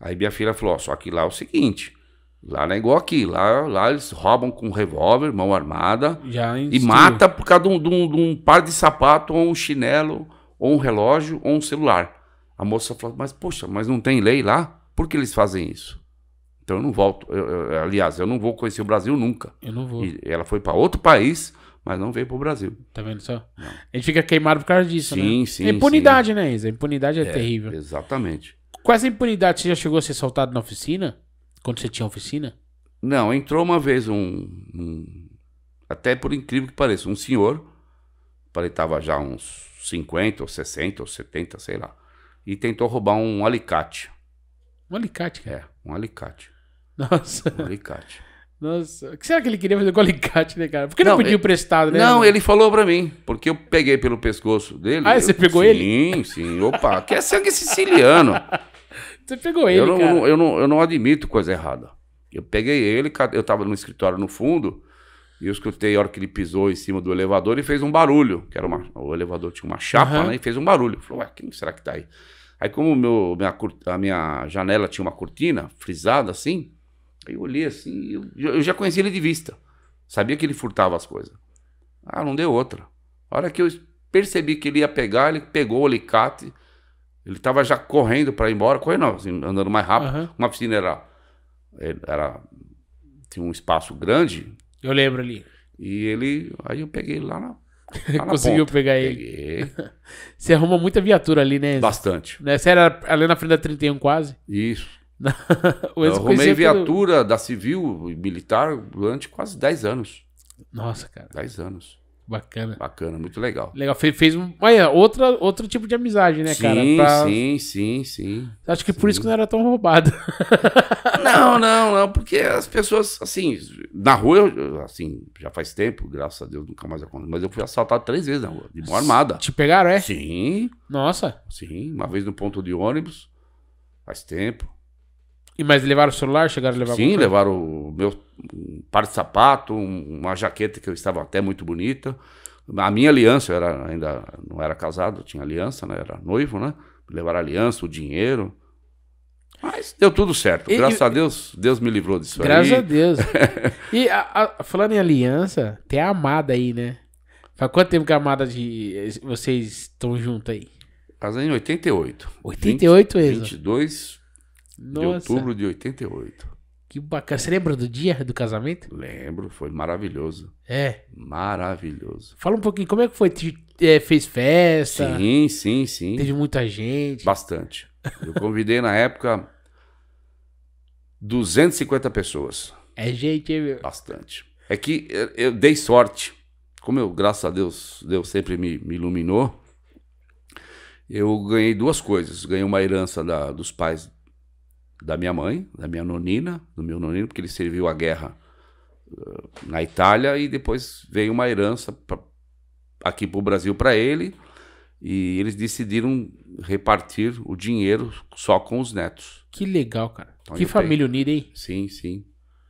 Aí minha filha falou: só que lá é o seguinte: Lá não é igual aqui. Lá, lá eles roubam com um revólver, mão armada. e mata por causa de um, de, um, de um, par de sapato, ou um chinelo, ou um relógio, ou um celular. A moça falou, mas poxa, mas não tem lei lá? Por que eles fazem isso? Então eu não volto. Eu, eu, aliás, eu não vou conhecer o Brasil nunca. Eu não vou. E ela foi para outro país, mas não veio para o Brasil. Tá vendo só? Não. A gente fica queimado por causa disso, né? sim, né? Sim, é impunidade, sim. né, Isa? A impunidade é, é terrível. Exatamente. Com essa impunidade, você já chegou a ser soltado na oficina? Quando você tinha oficina? Não, entrou uma vez um, um até por incrível que pareça, um senhor, ele estava já uns 50 ou 60 ou 70, sei lá, e tentou roubar um alicate. Um alicate? Cara. É, um alicate. Nossa. Um alicate. Nossa, o que será que ele queria fazer com o alicate, né, cara? Por que não, não pediu ele, prestado, né? Não, ele falou pra mim, porque eu peguei pelo pescoço dele. Ah, eu, você pegou sim, ele? Sim, sim, opa, que é sangue siciliano. [laughs] Você pegou ele, eu não, cara. Eu não, eu, não, eu não admito coisa errada. Eu peguei ele, eu tava no escritório no fundo, e eu escutei a hora que ele pisou em cima do elevador e fez um barulho. Que era uma, o elevador tinha uma chapa, uhum. né? E fez um barulho. Falou, ué, quem será que tá aí? Aí, como meu, minha, a minha janela tinha uma cortina frisada assim, aí eu olhei assim, eu, eu já conhecia ele de vista. Sabia que ele furtava as coisas. Ah, não deu outra. A hora que eu percebi que ele ia pegar, ele pegou o alicate, ele estava já correndo para ir embora, correndo assim, andando mais rápido. Uhum. Uma piscina era, é, era. Tinha um espaço grande. Eu lembro ali. E ele. Aí eu peguei ele lá na. Lá [laughs] Conseguiu pegar ele. Peguei. [laughs] Você arruma muita viatura ali, né? Bastante. Né? Você era ali na frente da 31 quase? Isso. [laughs] eu arrumei viatura tudo... da civil e militar durante quase 10 anos. Nossa, cara. 10 anos. Bacana. Bacana, muito legal. Legal. Fez, fez um. Olha, outra, outro tipo de amizade, né, sim, cara? Pra... Sim, sim, sim. Acho que sim. por isso que não era tão roubado. [laughs] não, não, não. Porque as pessoas, assim, na rua, assim, já faz tempo, graças a Deus, nunca mais aconteceu. Mas eu fui assaltado três vezes na rua, de mão armada. Te pegaram, é? Sim. Nossa. Sim, uma vez no ponto de ônibus, faz tempo. E mas levaram o celular, chegaram a levar Sim, levaram o meu par de sapato, uma jaqueta que eu estava até muito bonita. A minha aliança, eu era, ainda não era casado, tinha aliança, né? Era noivo, né? Levaram a aliança, o dinheiro. Mas deu tudo certo. graças e, a Deus, Deus me livrou disso graças aí. a Deus. [laughs] e a, a, falando em aliança, tem a Amada aí, né? Faz quanto tempo que a Amada de vocês estão juntos aí? Casei em 88. 88 20, 22, nossa. De outubro de 88. Que bacana. Você lembra do dia do casamento? Lembro, foi maravilhoso. É. Maravilhoso. Fala um pouquinho, como é que foi? Te, é, fez festa? Sim, sim, sim. Teve muita gente. Bastante. Eu convidei na época 250 pessoas. É gente, meu. Bastante. É que eu dei sorte. Como eu, graças a Deus, Deus sempre me, me iluminou, eu ganhei duas coisas. Ganhei uma herança da, dos pais da minha mãe, da minha nonina, do meu nonino, porque ele serviu a guerra eh, na Itália e depois veio uma herança pra, aqui para o Brasil para ele e eles decidiram repartir o dinheiro só com os netos. Que legal, cara. Então, que família tenho. unida, hein? Sim, sim.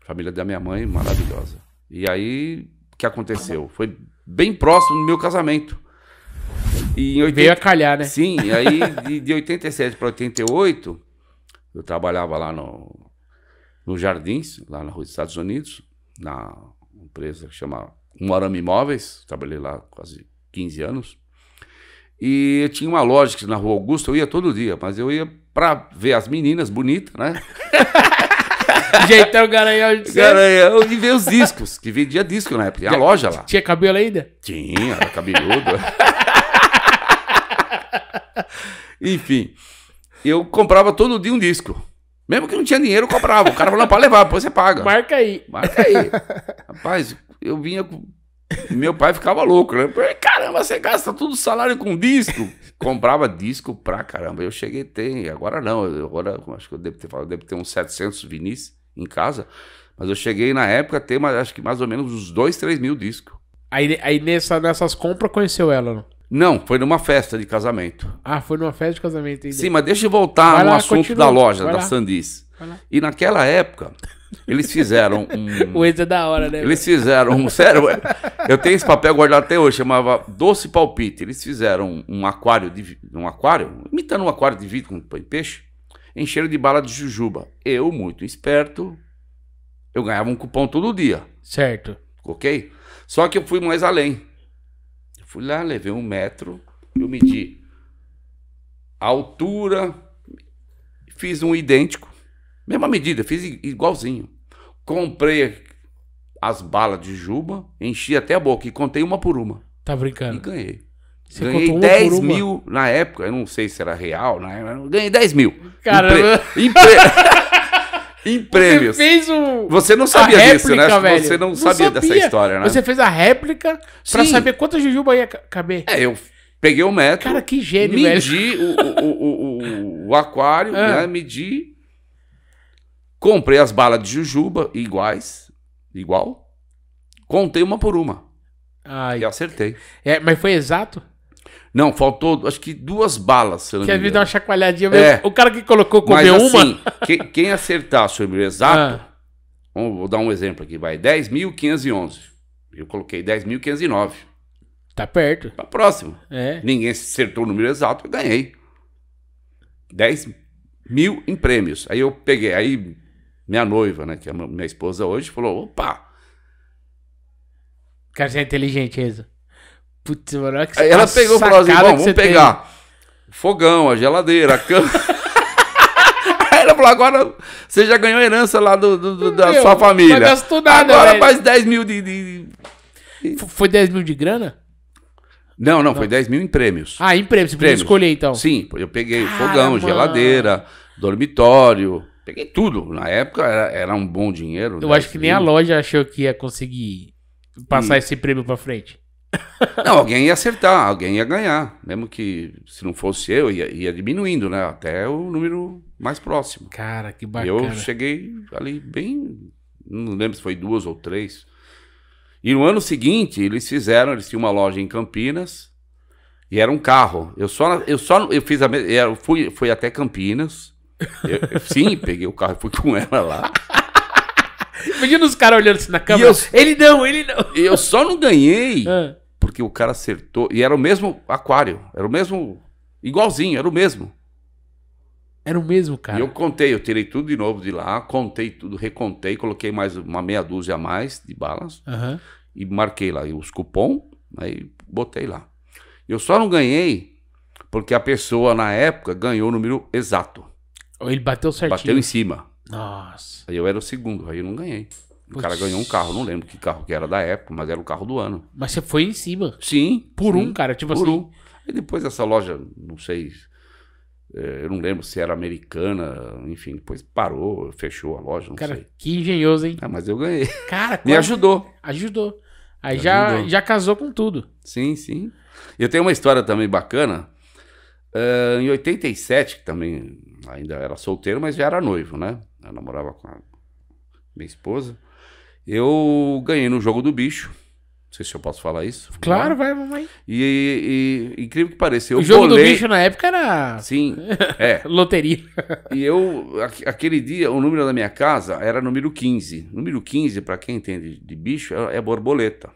Família da minha mãe, maravilhosa. E aí, o que aconteceu? Foi bem próximo do meu casamento. E 80... Veio a calhar, né? Sim, aí de, de 87 para 88, eu trabalhava lá no, no Jardins, lá na Rua dos Estados Unidos, na empresa que chama Morama Imóveis. Trabalhei lá quase 15 anos. E tinha uma loja que na Rua Augusta, eu ia todo dia, mas eu ia pra ver as meninas bonitas, né? [laughs] Jeitão Garanhão de Garanhão e ver os discos, que vendia disco na época. Tinha a loja lá. Tinha cabelo ainda? Tinha, era cabeludo. [laughs] Enfim eu comprava todo dia um disco. Mesmo que não tinha dinheiro, eu comprava. O cara falou, para levar, depois você paga. Marca aí. Marca aí. Rapaz, eu vinha com... Meu pai ficava louco, né? Caramba, você gasta todo o salário com disco. Comprava disco pra caramba. Eu cheguei tem, agora não, agora acho que eu devo ter falado, devo ter uns 700 vinis em casa. Mas eu cheguei na época ter, acho que mais ou menos uns 2, 3 mil discos. Aí, aí nessa, nessas compras conheceu ela, não? Não, foi numa festa de casamento. Ah, foi numa festa de casamento. Ainda. Sim, mas deixa eu voltar vai no assunto continua. da loja, vai da Sandis. Sandiz. E naquela época, eles fizeram [laughs] um. o Enzo é da hora, né? Eles fizeram um. Sério, eu tenho esse papel guardado até hoje, chamava Doce Palpite. Eles fizeram um aquário de. Um aquário? Imitando um aquário de vidro com peixe. Encheram de bala de jujuba. Eu, muito esperto, eu ganhava um cupom todo dia. Certo. Ok? Só que eu fui mais além. Fui lá, levei um metro, eu medi altura, fiz um idêntico, mesma medida, fiz igualzinho. Comprei as balas de juba, enchi até a boca e contei uma por uma. Tá brincando? E ganhei. Você ganhei 10 mil na época, eu não sei se era real, né? ganhei 10 mil. Caramba! Empre... Empre em prêmios. Você fez o. Você não sabia réplica, disso, né? Velho. Você não, não sabia, sabia, dessa história, né? Você fez a réplica para saber quantas jujuba ia caber. É, eu peguei o metro. Cara, que gênio, medi velho. Medi o, o, o, o, aquário, [laughs] ah. né? Medi. Comprei as balas de jujuba iguais. Igual. Contei uma por uma. Ai. E acertei. É, mas foi exato? Não, faltou acho que duas balas. Se não dar uma chacoalhadinha. É. O cara que colocou comeu Mas, assim, uma. [laughs] quem, quem acertar sobre o exato, ah. vamos, vou dar um exemplo aqui, vai. 10.511. Eu coloquei 10.509. Tá perto. Tá próximo. É. Ninguém acertou o número exato, eu ganhei. 10 mil em prêmios. Aí eu peguei, aí minha noiva, né, que é minha esposa hoje, falou: opa! O cara é inteligente, Enzo. Putz, mano, que Aí ela pegou e falou assim: vamos pegar tem. fogão, a geladeira, a cama. [laughs] Aí ela falou: agora você já ganhou herança lá do, do, do da Meu, sua família. Não gastou nada, Agora velho. faz 10 mil de, de. Foi 10 mil de grana? Não, não, não, foi 10 mil em prêmios. Ah, em prêmios, você prêmios. escolher então. Sim, eu peguei Cara, fogão, mano. geladeira, dormitório, peguei tudo. Na época era, era um bom dinheiro. Eu né? acho que mil. nem a loja achou que ia conseguir passar esse prêmio pra frente. [laughs] Não, alguém ia acertar, alguém ia ganhar. Mesmo que se não fosse eu, ia, ia diminuindo, né? Até o número mais próximo. Cara, que bacana. Eu cheguei ali bem. Não lembro se foi duas ou três. E no ano seguinte, eles fizeram, eles tinham uma loja em Campinas e era um carro. Eu só, eu só, eu fiz a, eu fui, fui até Campinas. Eu, eu, sim, [laughs] peguei o carro, fui com ela lá. [laughs] Imagina os caras olhando assim na câmera. Eu, ele não, ele não. Eu só não ganhei ah porque o cara acertou. E era o mesmo aquário, era o mesmo. Igualzinho, era o mesmo. Era o mesmo, cara. E eu contei, eu tirei tudo de novo de lá, contei tudo, recontei, coloquei mais uma meia dúzia a mais de balas uhum. e marquei lá os cupom, aí botei lá. Eu só não ganhei porque a pessoa na época ganhou o número exato. Ele bateu certinho. Bateu em cima. Nossa. Aí eu era o segundo, aí eu não ganhei. O cara ganhou um carro, não lembro que carro que era da época, mas era o carro do ano. Mas você foi em cima? Sim. Por sim, um, cara, tipo por assim. Um. E depois essa loja, não sei, eh, eu não lembro se era americana, enfim, depois parou, fechou a loja, não cara, sei. Cara, que engenhoso, hein? Ah, mas eu ganhei. Cara, [laughs] Me ajudou. Ajudou. Aí Me já, ajudou. já casou com tudo. Sim, sim. Eu tenho uma história também bacana. Uh, em 87, que também ainda era solteiro, mas já era noivo, né? Eu namorava com a minha esposa. Eu ganhei no jogo do bicho. Não sei se eu posso falar isso. Claro, vai, vai. E, e, e incrível que pareça. Eu o jogo bolei... do bicho na época era. Sim. [laughs] É. Loteria. E eu, aquele dia, o número da minha casa era número 15. Número 15, para quem entende de bicho, é, é borboleta.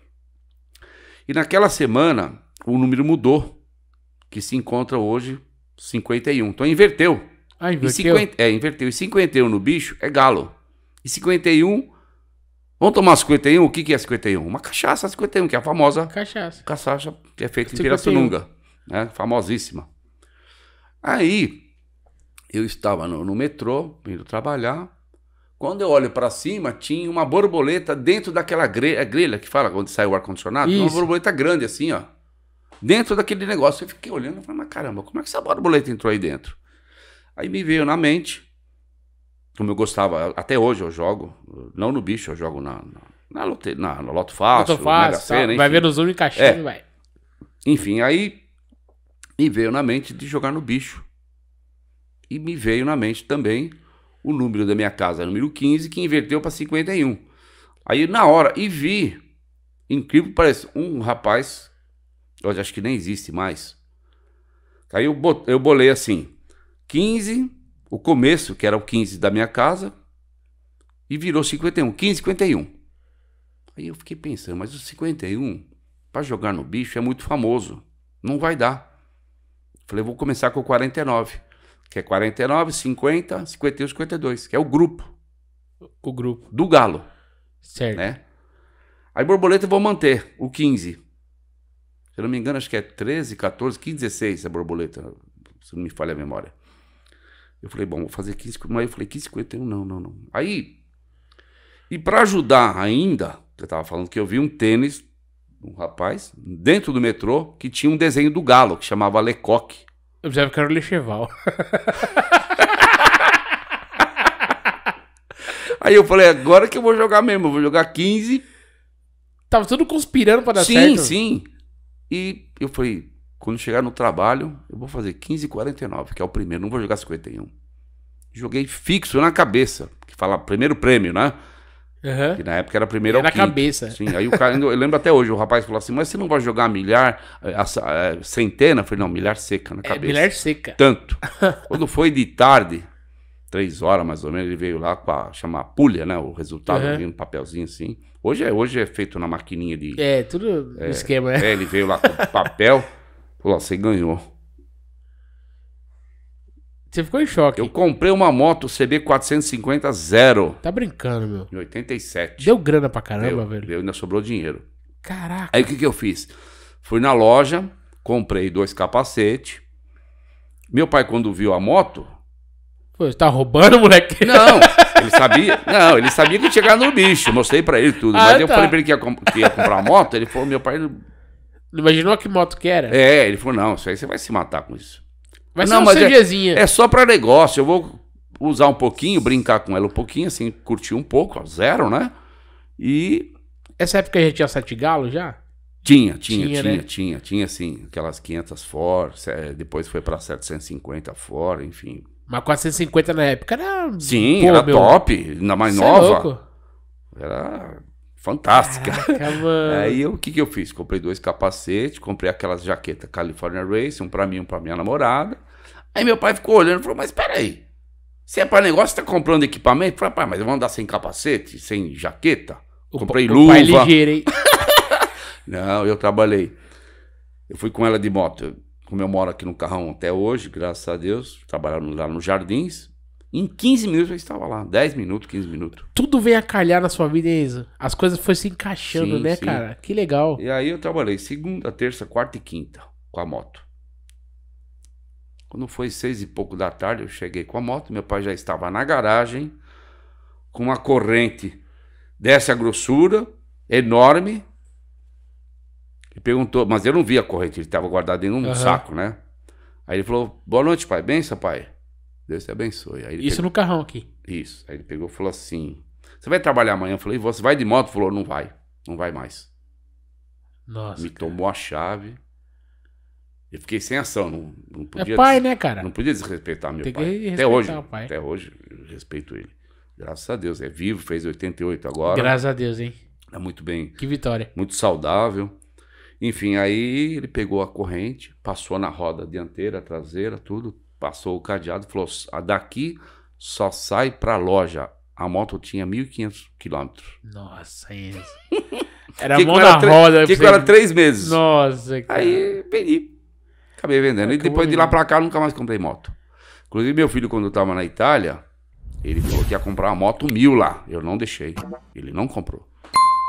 E naquela semana, o número mudou, que se encontra hoje 51. Então inverteu. Ah, inverteu? E 50, é, inverteu. E 51 no bicho é galo. E 51 Vamos tomar 51? O que, que é 51? Uma cachaça 51, que é a famosa cachaça, cachaça que é feita em Pirassununga, né? famosíssima. Aí, eu estava no, no metrô, indo trabalhar. Quando eu olho para cima, tinha uma borboleta dentro daquela grelha, é grelha que fala quando sai o ar-condicionado. Uma borboleta grande, assim, ó. Dentro daquele negócio. Eu fiquei olhando e falei, mas caramba, como é que essa borboleta entrou aí dentro? Aí me veio na mente como eu gostava, até hoje eu jogo, não no bicho, eu jogo na, na, na, na, na Loto Fácil, Loto Fácil Mega Sena, Vai ver no Zoom e caixinha, é. vai. Enfim, aí me veio na mente de jogar no bicho. E me veio na mente também o número da minha casa, número 15, que inverteu para 51. Aí na hora, e vi, incrível, parece um rapaz, hoje acho que nem existe mais. Aí eu, eu bolei assim, 15 o começo, que era o 15 da minha casa, e virou 51, 15, 51. Aí eu fiquei pensando, mas o 51, para jogar no bicho, é muito famoso. Não vai dar. Falei, vou começar com o 49. Que é 49, 50, 51, 52. Que é o grupo. O grupo. Do galo. Certo. Né? Aí borboleta eu vou manter, o 15. Se eu não me engano, acho que é 13, 14, 15, 16 a borboleta. Se não me falha a memória. Eu falei, bom, vou fazer 15, mas eu falei, 15,51, não, não, não. Aí, e para ajudar ainda, eu tava falando que eu vi um tênis, um rapaz, dentro do metrô, que tinha um desenho do galo, que chamava Lecoque. pensava que era o Lecheval. [laughs] Aí eu falei, agora que eu vou jogar mesmo, eu vou jogar 15. Tava tudo conspirando pra dar sim, certo. Sim, sim. E eu falei, quando chegar no trabalho, eu vou fazer 49, que é o primeiro, não vou jogar 51. Joguei fixo na cabeça, que fala primeiro prêmio, né? Uhum. Que na época era primeiro era é ao quinto. cabeça. Sim, aí o cara, eu lembro até hoje, o rapaz falou assim, mas você não vai jogar milhar, eh, a, a, a, eh, centena? Eu falei, não, milhar seca na é, cabeça. É, milhar seca. Tanto. [laughs] Quando foi de tarde, três horas mais ou menos, ele veio lá com a, chama a pulha, né, o resultado, uhum. um papelzinho assim. Hoje é, hoje é feito na maquininha de... É, tudo é, esquema. É, é ele veio lá com papel... [laughs] Falou, você ganhou. Você ficou em choque. Eu comprei uma moto CB450 zero. Tá brincando, meu. Em 87. Deu grana pra caramba, deu, velho. Deu, ainda sobrou dinheiro. Caraca. Aí o que, que eu fiz? Fui na loja, comprei dois capacetes. Meu pai, quando viu a moto. Pô, você tá roubando, moleque? Não, [laughs] ele sabia. não, ele sabia que ia chegar no bicho. Mostrei pra ele tudo. Ah, mas tá. eu falei pra ele que ia, que ia comprar a moto. Ele falou: meu pai não imaginou que moto que era? É, ele falou, não, isso aí você vai se matar com isso. Vai ah, não, ser uma mas é, é só para negócio, eu vou usar um pouquinho, brincar com ela um pouquinho, assim, curtir um pouco, zero, né? E... Essa época já tinha sete galo já? Tinha, tinha, tinha, tinha, né? tinha, tinha, assim, Aquelas 500 for, eh, depois foi para 750 for, enfim. Mas 450 na época era... Sim, Pô, era meu... top, ainda mais é nova. É louco. Era fantástica. [laughs] Aí o que, que eu fiz? Comprei dois capacetes, comprei aquelas jaquetas California Racing, um pra mim um pra minha namorada. Aí meu pai ficou olhando e falou: Mas peraí, você é pra negócio, tá comprando equipamento? Eu falei: Pai, mas eu vou andar sem capacete, sem jaqueta? O comprei o é luva. Pai ligeiro, hein? [laughs] Não, eu trabalhei. Eu fui com ela de moto. Como eu moro aqui no carrão até hoje, graças a Deus, trabalhando lá nos jardins. Em 15 minutos eu estava lá. 10 minutos, 15 minutos. Tudo vem a calhar na sua vida, Enzo. As coisas foram se encaixando, sim, né, sim. cara? Que legal. E aí eu trabalhei segunda, terça, quarta e quinta com a moto. Quando foi seis e pouco da tarde, eu cheguei com a moto. Meu pai já estava na garagem com uma corrente dessa grossura, enorme. E perguntou, mas eu não vi a corrente, ele estava guardado em um uhum. saco, né? Aí ele falou: Boa noite, pai. Benção, pai. Deus te abençoe. Isso pegou, no carrão aqui. Isso. Aí ele pegou e falou assim: Você vai trabalhar amanhã? Eu falei: Você vai de moto? Ele falou: Não vai. Não vai mais. Nossa. Me cara. tomou a chave. Eu fiquei sem ação. Não, não é podia. É pai, né, cara? Não podia desrespeitar meu Tem pai. até hoje. Pai. Até hoje, eu respeito ele. Graças a Deus. É vivo, fez 88 agora. Graças a Deus, hein? Tá muito bem. Que vitória. Muito saudável. Enfim, aí ele pegou a corrente, passou na roda dianteira, traseira, tudo Passou o cadeado e falou: daqui só sai pra loja. A moto tinha 1.500 quilômetros. Nossa, [laughs] isso. Era que mão na roda. Tinha que era três meses. Nossa. Cara. Aí vendi. Acabei vendendo. e depois de lá pra cá, nunca mais comprei moto. Inclusive, meu filho, quando eu tava na Itália, ele falou que ia comprar uma moto mil lá. Eu não deixei. Ele não comprou.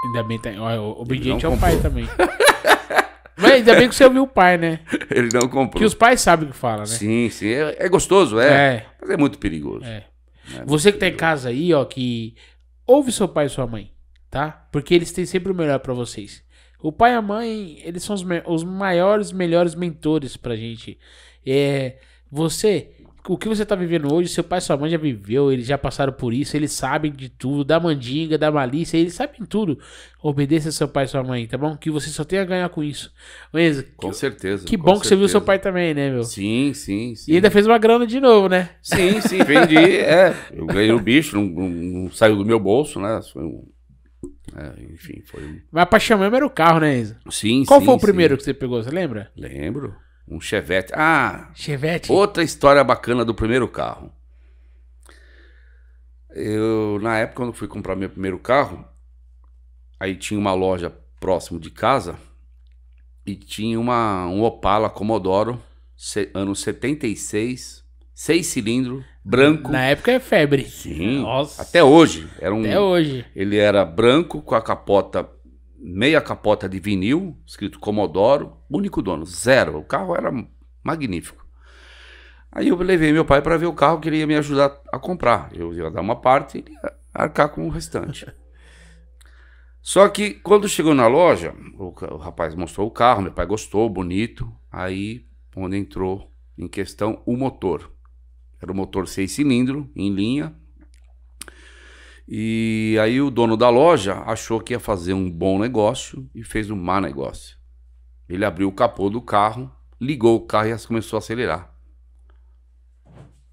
Ainda bem, tem. Ó, obediente é o pai também. [laughs] Mas ainda bem que você ouviu o pai, né? [laughs] Ele não comprou. Que os pais sabem o que fala, né? Sim, sim. É, é gostoso, é. é. Mas é muito perigoso. É. É você que tá em casa aí, ó, que ouve seu pai e sua mãe, tá? Porque eles têm sempre o melhor para vocês. O pai e a mãe, eles são os, os maiores, melhores mentores pra gente. É, você o que você tá vivendo hoje, seu pai e sua mãe já viveu, eles já passaram por isso, eles sabem de tudo, da mandinga, da malícia, eles sabem tudo. Obedeça seu pai e sua mãe, tá bom? Que você só tem a ganhar com isso. Enzo, com que, certeza. Que com bom certeza. que você viu seu pai também, né, meu? Sim, sim, sim. E ainda fez uma grana de novo, né? Sim, sim, vendi, é. Eu ganhei o bicho, não, não, não saiu do meu bolso, né? Foi um... É, enfim, foi Mas pra era o carro, né, Enzo? Sim, Qual sim, foi o primeiro sim. que você pegou, você lembra? Lembro. Um Chevette. Ah! Chevette? Outra história bacana do primeiro carro. Eu, na época, quando fui comprar meu primeiro carro, aí tinha uma loja próximo de casa e tinha uma, um Opala Commodoro, anos ano 76, seis cilindros, branco. Na época é febre. Sim. Nossa. Até hoje. Era um, até hoje. Ele era branco com a capota meia capota de vinil, escrito Comodoro, único dono, zero. O carro era magnífico. Aí eu levei meu pai para ver o carro que ele ia me ajudar a comprar. Eu ia dar uma parte e ele ia arcar com o restante. [laughs] Só que quando chegou na loja, o, o rapaz mostrou o carro, meu pai gostou, bonito. Aí, onde entrou em questão o motor. Era o motor seis cilindros, em linha, e aí o dono da loja achou que ia fazer um bom negócio e fez um má negócio. Ele abriu o capô do carro, ligou o carro e começou a acelerar.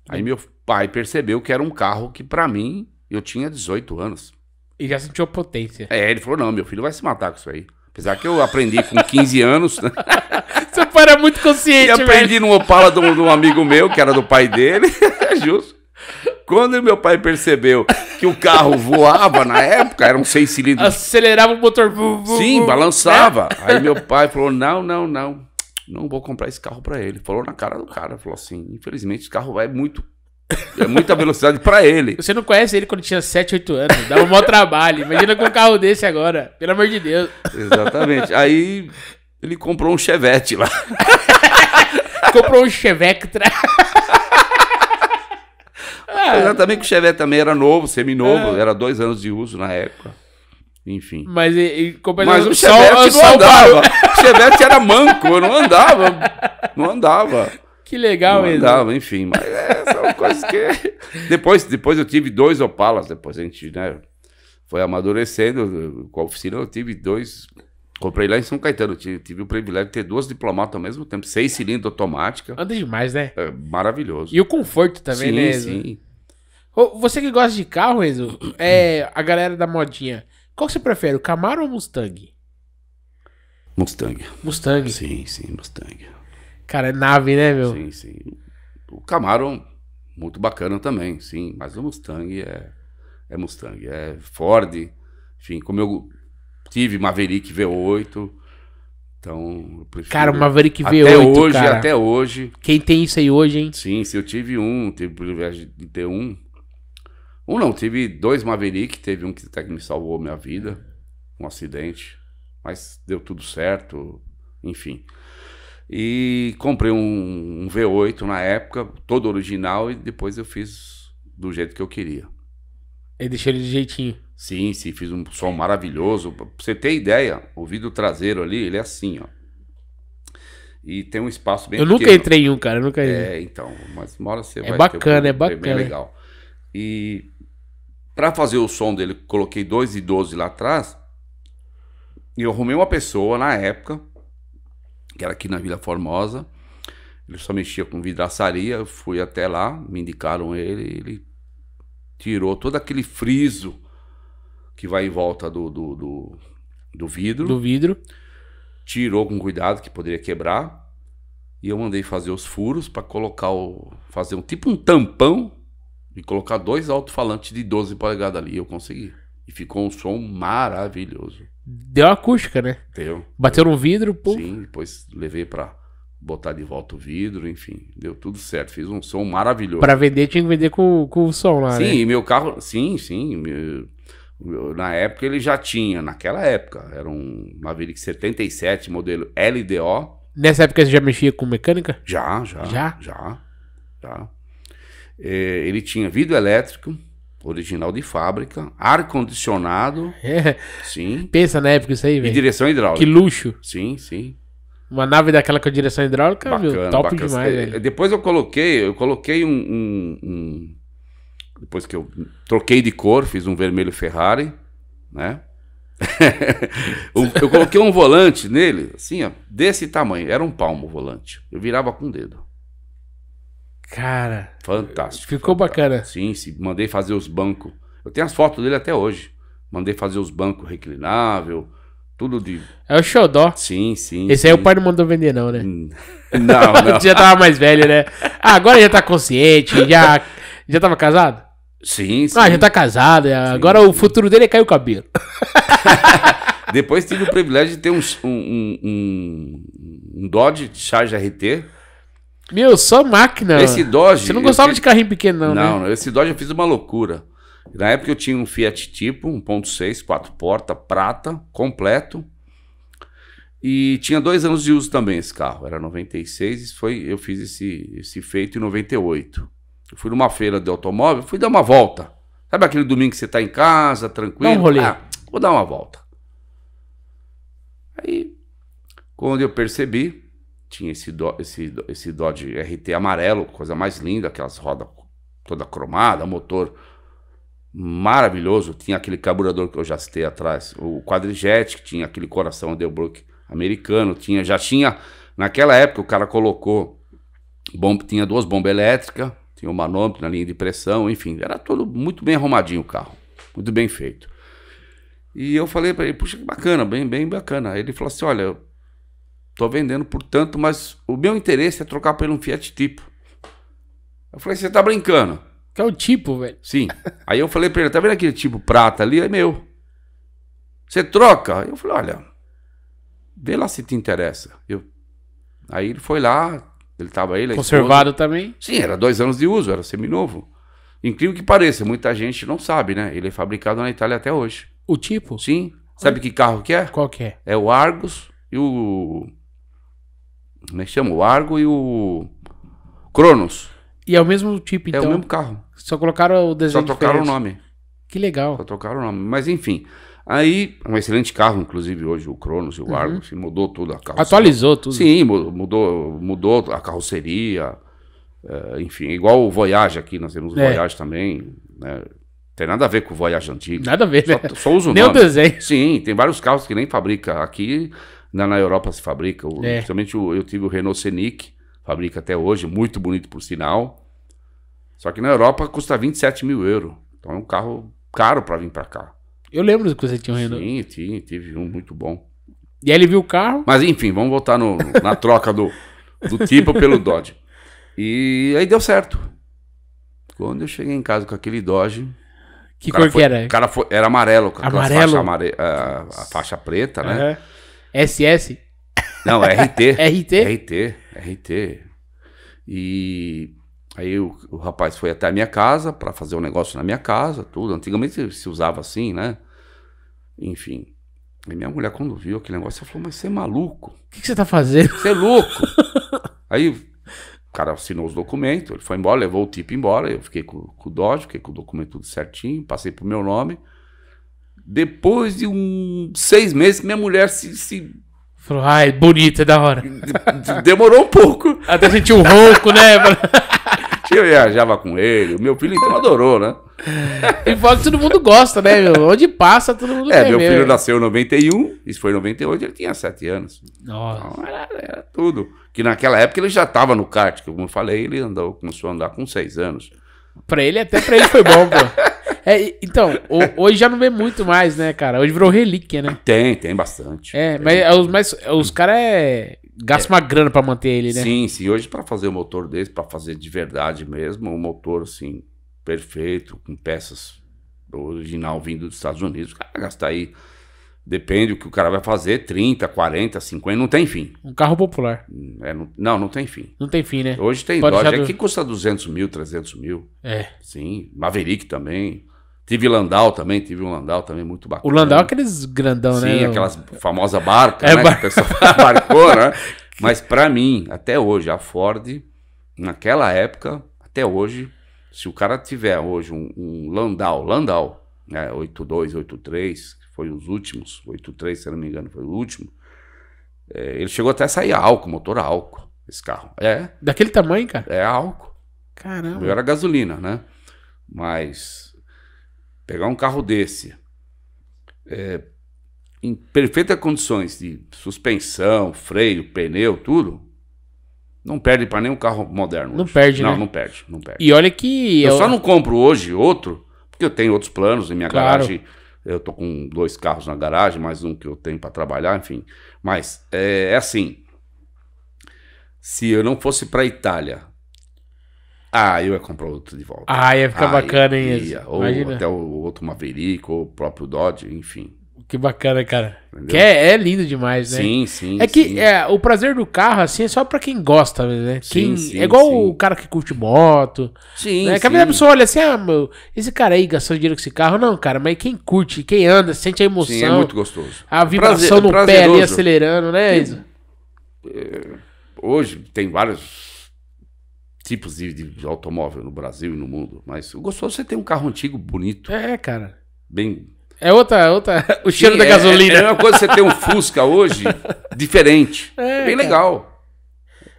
Aí meu pai percebeu que era um carro que para mim eu tinha 18 anos. E já sentiu potência. É, ele falou: "Não, meu filho vai se matar com isso aí". Apesar que eu aprendi com 15 [laughs] anos. Né? Seu pai era muito consciente, E aprendi velho. no Opala de um, amigo meu, que era do pai dele. [laughs] É justo. Quando meu pai percebeu que o carro voava na época, era um seis cilindros. Acelerava o motor. Sim, balançava. É. Aí meu pai falou: não, não, não. Não vou comprar esse carro para ele. Falou na cara do cara. Falou assim: infelizmente, o carro vai muito é muita velocidade para ele. Você não conhece ele quando tinha 7, 8 anos. dá um maior trabalho. Imagina com um carro desse agora. Pelo amor de Deus. Exatamente. Aí ele comprou um Chevette lá. [laughs] comprou um Chevectra. É. Apesar também que o Chevette também era novo, seminovo, é. era dois anos de uso na época. Enfim. Mas, e, e, Mas o Chevette não andava. [laughs] o Chevette era manco, eu não andava. Não andava. Que legal, mesmo Andava, enfim. Mas é, são coisas que. Depois, depois eu tive dois Opalas, depois a gente né, foi amadurecendo com a oficina, eu tive dois. Comprei lá em São Caetano, tive, tive o privilégio de ter duas diplomatas ao mesmo tempo, seis cilindros automática. Anda demais, né? É, maravilhoso. E o conforto também, sim, né? Sim, sim. Você que gosta de carro, Enzo, [clears throat] é a galera da modinha. Qual você prefere, o Camaro ou Mustang? Mustang. Mustang? Sim, sim, Mustang. Cara, é nave, né, meu? Sim, sim. O Camaro, muito bacana também, sim. Mas o Mustang é, é Mustang. É Ford, enfim, como eu tive Maverick V8... Então, Cara, o Maverick V8, até hoje, cara. Até hoje. Quem tem isso aí hoje, hein? Sim, se eu tive um, tive o privilégio de ter um. Um não, tive dois Maverick, teve um que até que me salvou minha vida, um acidente, mas deu tudo certo, enfim. E comprei um, um V8 na época, todo original, e depois eu fiz do jeito que eu queria. E deixei ele de jeitinho. Sim, sim, fiz um som maravilhoso. Pra você ter ideia, o vidro traseiro ali, ele é assim, ó. E tem um espaço bem Eu pequeno. nunca entrei em um, cara, eu nunca entrei. É, então, mas uma você é vai bacana, ter, é bacana, é bacana. É bem legal. E para fazer o som dele, coloquei 2 e 12 lá atrás. E eu arrumei uma pessoa na época, que era aqui na Vila Formosa. Ele só mexia com vidraçaria. Eu fui até lá, me indicaram ele. Ele tirou todo aquele friso que vai em volta do, do, do, do vidro. Do vidro. Tirou com cuidado, que poderia quebrar. E eu mandei fazer os furos para colocar o. fazer um tipo um tampão e colocar dois alto-falantes de 12 polegadas ali, eu consegui. E ficou um som maravilhoso. Deu acústica, né? Deu. Bateu no vidro, pô. Sim, depois levei pra botar de volta o vidro, enfim, deu tudo certo. Fiz um som maravilhoso. Pra vender, tinha que vender com, com o som lá, sim, né? Sim, meu carro, sim, sim. Meu, meu, na época ele já tinha, naquela época, era um Maverick 77, modelo LDO. Nessa época você já mexia com mecânica? Já, já. Já? Já. Já. É, ele tinha vidro elétrico, original de fábrica, ar-condicionado. É. Sim. Pensa na época isso aí, velho. E direção hidráulica. Que luxo. Sim, sim. Uma nave daquela com direção hidráulica, bacana, viu? Top bacana. demais, é, velho. É, depois eu coloquei, eu coloquei um, um, um, Depois que eu troquei de cor, fiz um vermelho Ferrari, né? eu, [laughs] eu coloquei um volante nele, assim, ó, desse tamanho. Era um palmo o volante. Eu virava com o dedo. Cara. Fantástico. Ficou fantástico. bacana. Sim, sim, mandei fazer os bancos. Eu tenho as fotos dele até hoje. Mandei fazer os bancos reclinável, tudo de. É o Xodó. Sim, sim. Esse sim. aí o pai não mandou vender, não, né? Hum. [laughs] Não, não. [laughs] já tava mais velho, né? Ah, agora já tá consciente, já. Já tava casado? Sim, ah, sim. Ah, já tá casado. É. Sim, agora sim. o futuro dele é cair o cabelo. [laughs] Depois tive o privilégio de ter um, um, um, um Dodge Charge RT meu, só máquina. Esse Dodge. Você não gostava fiz... de carrinho pequeno, não, né? não, né? Não, esse Dodge eu fiz uma loucura. Na época eu tinha um Fiat Tipo, 1.6, quatro portas, prata, completo. E tinha dois anos de uso também esse carro. Era 96 e foi, eu fiz esse, esse feito em 98. Eu fui numa feira de automóvel, fui dar uma volta. Sabe aquele domingo que você está em casa, tranquilo? Não rolê. Ah, vou dar uma volta. Aí, quando eu percebi, tinha esse, do, esse, esse Dodge RT amarelo, coisa mais linda, aquelas rodas toda cromada, motor maravilhoso, tinha aquele carburador que eu já citei atrás, o Quadrijet, que tinha aquele coração Delbrook americano, tinha, já tinha, naquela época o cara colocou, bom, tinha duas bombas elétricas, tinha o manômetro na linha de pressão, enfim, era tudo muito bem arrumadinho o carro, muito bem feito. E eu falei para ele, puxa, que bacana, bem, bem bacana. Ele falou assim, olha, Tô vendendo por tanto, mas o meu interesse é trocar por um Fiat Tipo. Eu falei, você tá brincando. Que é o tipo, velho. Sim. Aí eu falei para ele, tá vendo aquele tipo prata ali? É meu. Você troca? Eu falei, olha, vê lá se te interessa. Eu... Aí ele foi lá, ele tava ele. Conservado também? Sim, era dois anos de uso, era seminovo. Incrível que pareça, muita gente não sabe, né? Ele é fabricado na Itália até hoje. O tipo? Sim. Sabe que carro que é? Qual que é? É o Argos e o como é que chama? O Argo e o Cronos. E é o mesmo tipo, então? É o então? mesmo carro. Só colocaram o desenho Só trocaram diferente. o nome. Que legal. Só trocaram o nome. Mas enfim, aí, um excelente carro, inclusive, hoje, o Cronos e o uhum. Argo, assim, mudou tudo a carroceria. Atualizou tudo. Sim, mudou, mudou a carroceria, é, enfim, igual o Voyage aqui, nós temos o é. Voyage também, né? Tem nada a ver com o Voyage antigo. Nada a ver, só, né? Só uso o Nem o desenho. Sim, tem vários carros que nem fabrica aqui, na, na Europa se fabrica, é. principalmente o, eu tive o Renault Scenic, fabrica até hoje, muito bonito por sinal. Só que na Europa custa 27 mil euros. Então é um carro caro para vir para cá. Eu lembro que você tinha um Renault. Sim, tive um muito bom. E aí ele viu o carro. Mas enfim, vamos voltar no, na troca do, do tipo pelo Dodge. E aí deu certo. Quando eu cheguei em casa com aquele Dodge. Que cor foi, que era? O cara foi, era amarelo, amarelo? Faixa amare, a, a, faixa preta, né? Uhum. SS? Não, RT. RT? RT, RT. E aí o, o rapaz foi até a minha casa para fazer um negócio na minha casa, tudo. Antigamente se usava assim, né? Enfim. E minha mulher, quando viu aquele negócio, ela falou: Mas você é maluco? O que, que, você tá fazendo? Você é louco. [laughs] aí o cara assinou os documentos, ele foi embora, levou o tipo embora. Eu fiquei com, com o Dodge, fiquei com o documento tudo certinho, passei pro meu nome. Depois de um seis meses, minha mulher se. se... Falou, ai, bonita, é da hora. [laughs] Demorou um pouco. Até sentiu um ronco, né? [laughs] Eu viajava com ele, meu filho então adorou, né? E fora que todo mundo gosta, né? Meu? Onde passa, todo mundo É, meu mesmo. filho nasceu em 91, isso foi em 98, ele tinha 7 anos. Nossa. Então, era, era, tudo. Que naquela época ele já estava no kart, que como eu falei, ele andou, começou a andar com 6 anos. Pra ele, até pra ele foi bom, pô. [laughs] É, então, o, hoje já não vê muito mais, né, cara? Hoje virou relíquia, né? Tem, tem bastante. É, mas é os, mas, é os caras é, gastam é. uma grana pra manter ele, né? Sim, sim. Hoje pra fazer o motor desse, pra fazer de verdade mesmo, um motor, assim, perfeito, com peças original vindo dos Estados Unidos, o cara gastar aí... Depende do que o cara vai fazer, 30, 40, 50, não tem fim. Um carro popular. Hum, é, não, não, não, tem fim. Não tem fim, né? Hoje tem Pode Dodge, do... que custa 200 mil, 300 mil. É. Sim, Maverick também. Tive Landau também, tive um Landau também muito bacana. O Landau é aqueles grandão, Sim, né? Sim, aquelas famosas barcas, é, né? Bar... Que o pessoal barcou, [laughs] né? Mas para mim, até hoje, a Ford, naquela época, até hoje, se o cara tiver hoje um, um Landau, Landau, né? 82, 83, foi os últimos, 83, se não me engano, foi o último. É, ele chegou até a sair álcool, motor álcool, esse carro. É. Daquele tamanho, cara? É álcool. Caramba. melhor era é gasolina, né? Mas pegar um carro desse, é, em perfeitas condições de suspensão, freio, pneu, tudo, não perde para nenhum carro moderno. Não hoje. perde, não, né? Não, perde, não perde. E olha que. Eu, eu, só não compro hoje outro, porque eu tenho outros planos em minha claro. garagem. Eu tô com dois carros na garagem, mais um que eu tenho para trabalhar, enfim. Mas é, é assim. Se eu não fosse para Itália ah, eu ia comprar outro de volta. Ah, ia ficar ah, bacana, hein? Ia. Ou Imagina. até o outro Maverick, ou o próprio Dodge, enfim. Que bacana, cara. Entendeu? Que é, é, lindo demais, né? Sim, sim. É que sim. É, o prazer do carro, assim, é só pra quem gosta, né? Sim, quem, sim, é igual sim. o cara que curte moto. Sim. Né? Que a pessoa olha assim, ah, meu, esse cara aí gastou dinheiro com esse carro. Não, cara, mas quem curte, quem anda, sente a emoção. Sim, é muito gostoso. A é vibração prazer, é no prazeroso. pé ali acelerando, né, Isa? É, hoje tem vários tipos de, de, automóvel no Brasil e no mundo. Mas o gostoso é você ter um carro antigo bonito. É, cara. Bem. É outra, é outra. [laughs] O cheiro Sim, da é, gasolina. É, é uma coisa você ter um Fusca hoje [laughs] diferente. É, bem cara. legal.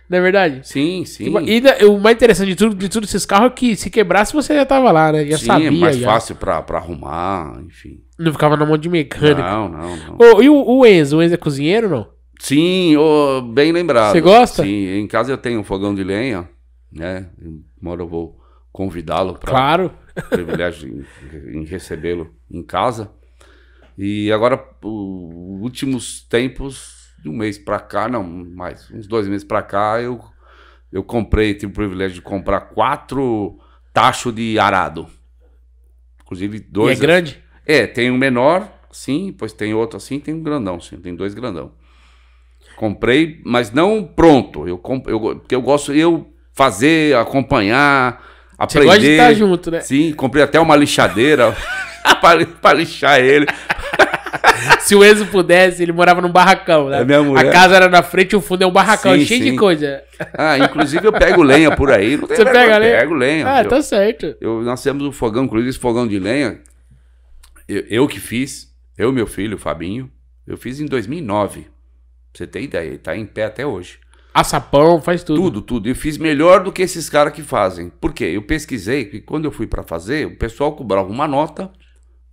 Não é verdade? Sim, tipo, sim. E, e o mais interessante de tudo, de tudo esses carros é que se quebrasse você já tava lá, né? Já sim, sabia. é mais já. fácil pra, pra arrumar, enfim. Não ficava na mão de mecânico. Não, não, não. Oh, e o, o Enzo? O Enzo é cozinheiro ou não? Sim, oh, bem lembrado. Você gosta? Sim, em casa eu tenho um fogão de lenha né? Uma hora eu vou convidá-lo para claro. privilégio em, em recebê-lo em casa. E agora, o, últimos tempos, de um mês para cá, não, mais uns dois meses para cá, eu, eu comprei, tive o privilégio de comprar quatro tachos de arado. Inclusive, dois. E é grande? É, tem um menor, sim, pois tem outro assim, tem um grandão, sim, tem dois grandão. Comprei, mas não pronto. Eu, comp... eu, eu gosto, eu fazer, acompanhar, aprender. Você gosta de estar tá junto, né? Sim, comprei até uma lixadeira [laughs] para lixar ele. [laughs] Se o Enzo pudesse, ele morava num barracão, né? É a é? casa era na frente e o fundo é um barracão, sim, cheio sim. de coisa. Ah, inclusive eu pego lenha por aí. Você problema, pega lenha? Pego lenha. Ah, eu, tá certo. Eu, nós temos um fogão, inclusive esse fogão de lenha, eu, eu que fiz, eu e meu filho, o Fabinho, eu fiz em 2009. Pra você ter ideia, ele tá em pé até hoje. Açapão, faz tudo. Tudo, tudo. Eu fiz melhor do que esses caras que fazem. Por quê? Eu pesquisei que quando eu fui para fazer, o pessoal cobrava uma nota,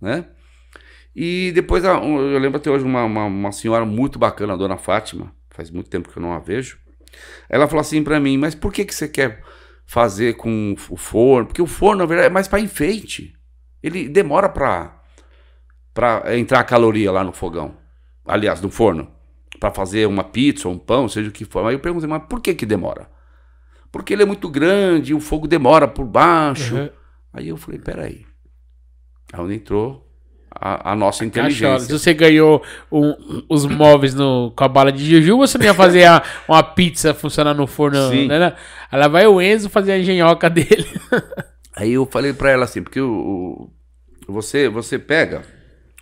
né? E depois, ah, eu lembro até hoje uma, uma, uma senhora muito bacana, a dona Fátima, faz muito tempo que eu não a vejo. Ela falou assim para mim: Mas por que, que você quer fazer com o forno? Porque o forno, na verdade, é mais para enfeite. Ele demora para entrar a caloria lá no fogão. Aliás, no forno para fazer uma pizza, um pão, seja o que for. Aí eu perguntei, mas por que que demora? Porque ele é muito grande, o fogo demora por baixo. Uhum. Aí eu falei, peraí. Aí onde entrou a, a nossa a inteligência. Caixa, você ganhou um, os móveis no, com a bala de jujuba, você não ia fazer a, uma pizza funcionar no forno, Sim. né? Ela né? vai o Enzo fazer a engenhoca dele. [laughs] Aí eu falei para ela assim, porque o, o, você, você pega,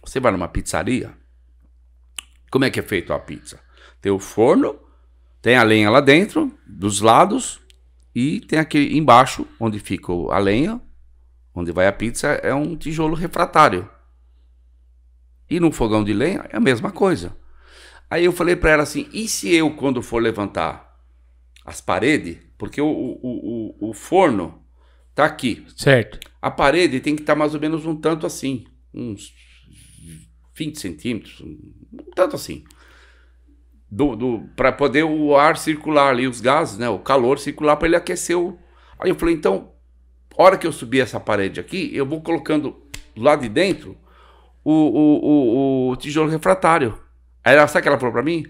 você vai numa pizzaria, como é que é feito a pizza? Tem o forno, tem a lenha lá dentro, dos lados, e tem aqui embaixo, onde fica a lenha, onde vai a pizza, é um tijolo refratário. E no fogão de lenha é a mesma coisa. Aí eu falei para ela assim: e se eu, quando for levantar as paredes, porque o, o, o, o forno tá aqui. Certo. A parede tem que estar tá mais ou menos um tanto assim, uns 20 centímetros, tanto assim. Do, do para poder o ar circular ali, os gases, né, o calor circular para ele aquecer o. Aí eu falei, então, hora que eu subir essa parede aqui, eu vou colocando lá de dentro o, o, o, o tijolo refratário. Aí ela, sabe o que ela falou para mim?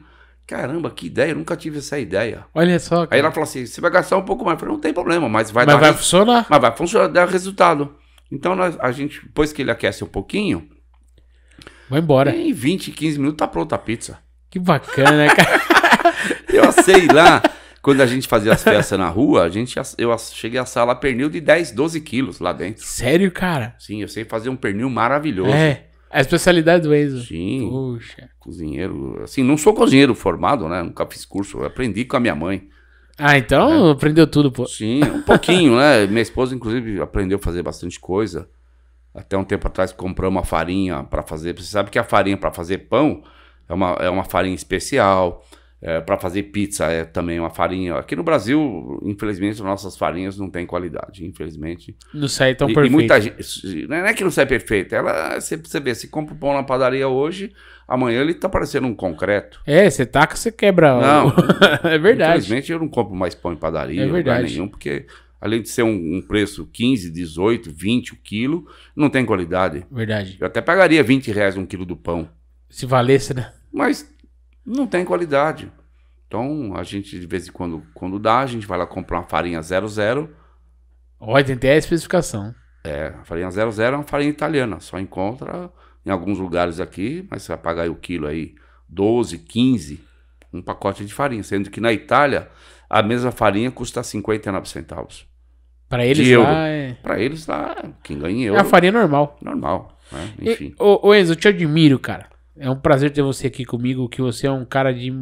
Caramba, que ideia, eu nunca tive essa ideia. Olha só. Cara. Aí ela falou assim: você vai gastar um pouco mais. Eu falei, não tem problema, mas vai mas dar. Mas vai funcionar. Mas vai funcionar, dar resultado. Então nós, a gente, depois que ele aquece um pouquinho, Vai embora. Em 20, 15 minutos tá pronta a pizza. Que bacana, né, cara. [laughs] eu sei lá, quando a gente fazia as festas na rua, a gente, eu cheguei à sala pernil de 10, 12 quilos lá dentro. Sério, cara? Sim, eu sei fazer um pernil maravilhoso. É. A especialidade do Enzo. Sim. Puxa. Cozinheiro. Assim, não sou cozinheiro formado, né? Nunca fiz curso. aprendi com a minha mãe. Ah, então é. aprendeu tudo, pô. Sim, um pouquinho, né? Minha esposa, inclusive, aprendeu a fazer bastante coisa. Até um tempo atrás comprou uma farinha para fazer. Você sabe que a farinha para fazer pão é uma, é uma farinha especial. É, para fazer pizza é também uma farinha. Aqui no Brasil, infelizmente, nossas farinhas não têm qualidade, infelizmente. Não sai tão perfeito. E muita gente, é, não é que não sai perfeito, ela, você, você vê, se compra o pão na padaria hoje, amanhã ele tá parecendo um concreto. É, você taca, você quebra. Não, [laughs] é verdade. Infelizmente eu não compro mais pão em padaria, é verdade. lugar nenhum, porque Além de ser um, um, preço 15, 18, 20 o quilo, não tem qualidade. Verdade. Eu até pagaria 20 reais um quilo do pão. Se valesse, né? Mas não tem qualidade. Então, a gente, de vez em quando, quando dá, a gente vai lá comprar uma farinha 00. Olha, tem até a especificação. É, a farinha 00 é uma farinha italiana. Só encontra em alguns lugares aqui, mas você vai pagar o quilo aí 12, 15, um pacote de farinha. Sendo que na Itália a mesma farinha custa 59 centavos. Para eles lá. é... Para eles lá, quem ganha É a farinha normal. Normal, né? enfim. E, ô, ô Enzo, eu te admiro, cara. É um prazer ter você aqui comigo, que você é um cara de.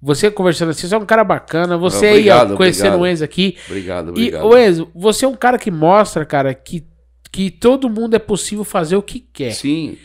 Você conversando assim, você é um cara bacana. Você obrigado, aí, ó, conhecendo obrigado. o Enzo aqui. Obrigado, obrigado. E, ô Enzo, você é um cara que mostra, cara, que, que todo mundo é possível fazer o que quer. Sim.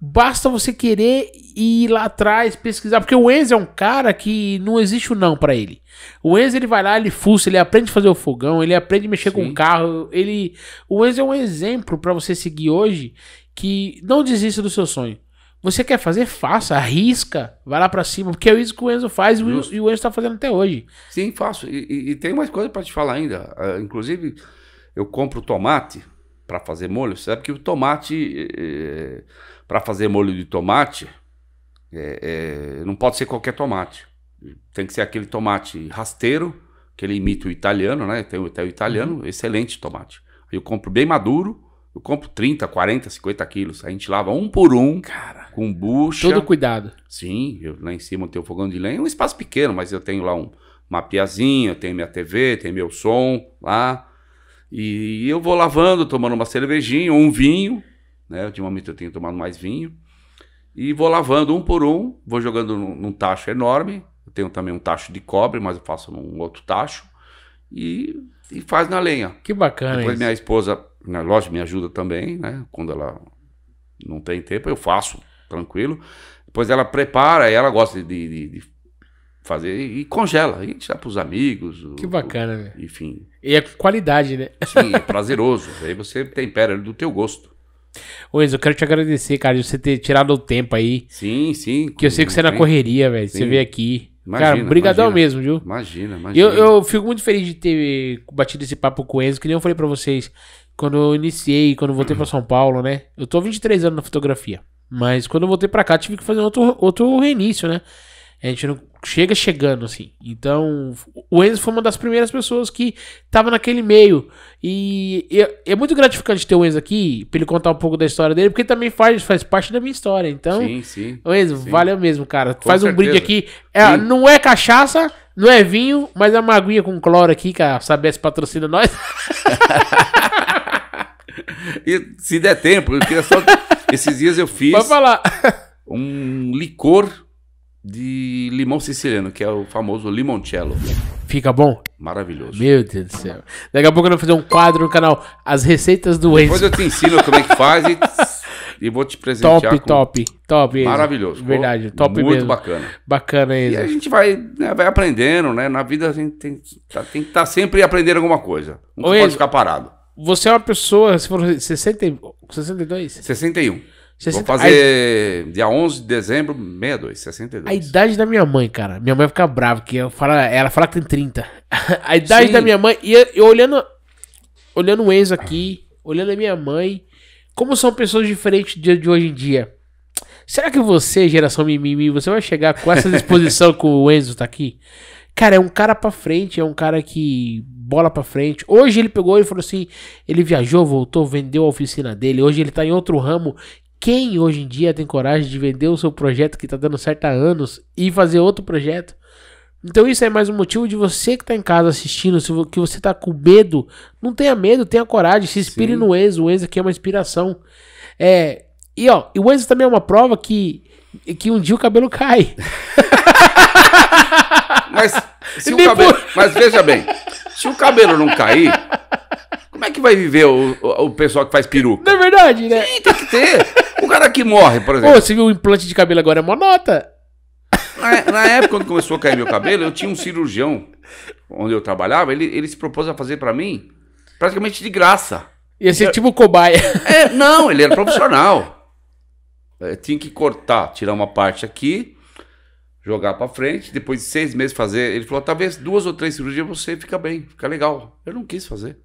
Basta você querer ir lá atrás, pesquisar. Porque o Enzo é um cara que não existe o um não para ele. O Enzo ele vai lá, ele fuça, ele aprende a fazer o fogão, ele aprende a mexer Sim. com o carro. Ele, O Enzo é um exemplo para você seguir hoje que não desista do seu sonho. Você quer fazer? Faça, arrisca, vai lá para cima, porque é isso que o Enzo faz e o Enzo tá fazendo até hoje. Sim, faço. E, e, e tem mais coisa para te falar ainda. Uh, inclusive, eu compro tomate para fazer molho. Sabe que o tomate. Eh, eh para fazer molho de tomate, é, é, não pode ser qualquer tomate. Tem que ser aquele tomate rasteiro, que ele imita o italiano, né? Tem até o italiano, uhum. excelente tomate. Eu compro bem maduro, eu compro 30, 40, 50 quilos. A gente lava um por um, cara, com bucha. Todo cuidado. Sim, eu, lá em cima tem tenho fogão de lenha, um espaço pequeno, mas eu tenho lá um, uma piazinha, tenho minha TV, tenho meu som lá. E eu vou lavando, tomando uma cervejinha, um vinho, né? Ultimamente eu tenho tomado mais vinho. E vou lavando um por um, vou jogando num, num tacho enorme. Eu tenho também um tacho de cobre, mas eu faço num outro tacho. E, e faz na lenha. Que bacana Depois isso. minha esposa, na né, loja, me ajuda também, né? Quando ela não tem tempo, eu faço, tranquilo. Depois ela prepara, ela gosta de, de, de fazer e congela. E dá para os amigos. Que o, bacana, né? o, Enfim. E é qualidade, né? Sim, é [laughs] prazeroso. Aí você tempera do teu gosto. Ô, Enzo, eu quero te agradecer, cara, de você ter tirado o tempo aí. Sim, sim. Que eu sei que você é na correria, velho. Você veio aqui. Imagina, cara, brigadão mesmo, viu? Imagina, imagina. Eu, eu fico muito feliz de ter batido esse papo com o Enzo, que nem eu falei pra vocês quando eu iniciei, quando eu voltei para São Paulo, né? Eu tô 23 anos na fotografia. Mas quando eu voltei para cá, tive que fazer outro, outro reinício, né? A gente não chega chegando, assim. Então, o Enzo foi uma das primeiras pessoas que tava naquele meio. E é, é muito gratificante ter o Enzo aqui, pra ele contar um pouco da história dele, porque também faz, faz parte da minha história. Então, sim, sim, Enzo, sim. valeu mesmo, cara. Com faz certeza. um brinde aqui. É, não é cachaça, não é vinho, mas é uma aguinha com cloro aqui, cara. a se patrocina nós. [laughs] e se der tempo, eu queria só. [laughs] Esses dias eu fiz. Pode falar. Um licor de limão siciliano, que é o famoso limoncello. Fica bom? Maravilhoso. Meu Deus do céu. Daqui a pouco eu vou fazer um quadro no canal As Receitas do Enzo. Depois eu te ensino como é que faz e, [laughs] e vou te presentear Top, com... top, top. Maravilhoso. Verdade, top Muito mesmo. bacana. Bacana, Enzo. E a gente vai, né, vai aprendendo, né? Na vida a gente tem, tá, tem que estar tá sempre aprendendo alguma coisa. Não pode ficar parado. Você é uma pessoa, você falou 60, 62? 61. 60, Vou fazer a... dia 11 de dezembro, 62, 62. A idade da minha mãe, cara. Minha mãe fica brava, que ela fala, ela fala que tem 30. [laughs] A idade Sim. da minha mãe. E eu, olhando, olhando o Enzo aqui, olhando a minha mãe, como são pessoas diferentes de hoje em dia. Será que você, geração mimimi, você vai chegar com essa disposição que [laughs] o Enzo tá aqui? Cara, é um cara pra frente, é um cara que bola pra frente. Hoje ele pegou e falou assim: ele viajou, voltou, vendeu a oficina dele. Hoje ele tá em outro ramo quem hoje em dia tem coragem de vender o seu projeto que está dando certo há anos e fazer outro projeto? Então isso é mais um motivo de você que está em casa assistindo, se que você está com medo, não tenha medo, tenha coragem, se inspire Sim. no Enzo, o Enzo aqui é uma inspiração. É, e ó, o Enzo também é uma prova que que um dia o cabelo cai. [laughs] mas, se o cabelo, mas veja bem, se o cabelo não cair, como é que vai viver o, o, o pessoal que faz peruca? Não é verdade, né? Sim, tem que ter cara que morre, por exemplo. Pô, você viu o implante de cabelo agora é monota? Na, na época, quando começou a cair meu cabelo, eu tinha um cirurgião onde eu trabalhava, ele, ele se propôs a fazer pra mim praticamente de graça. Ia ser eu, tipo cobaia. É, não, ele era profissional. Eu é, tinha que cortar, tirar uma parte aqui, jogar pra frente, depois de seis meses fazer. Ele falou: talvez duas ou três cirurgias você fica bem, fica legal. Eu não quis fazer.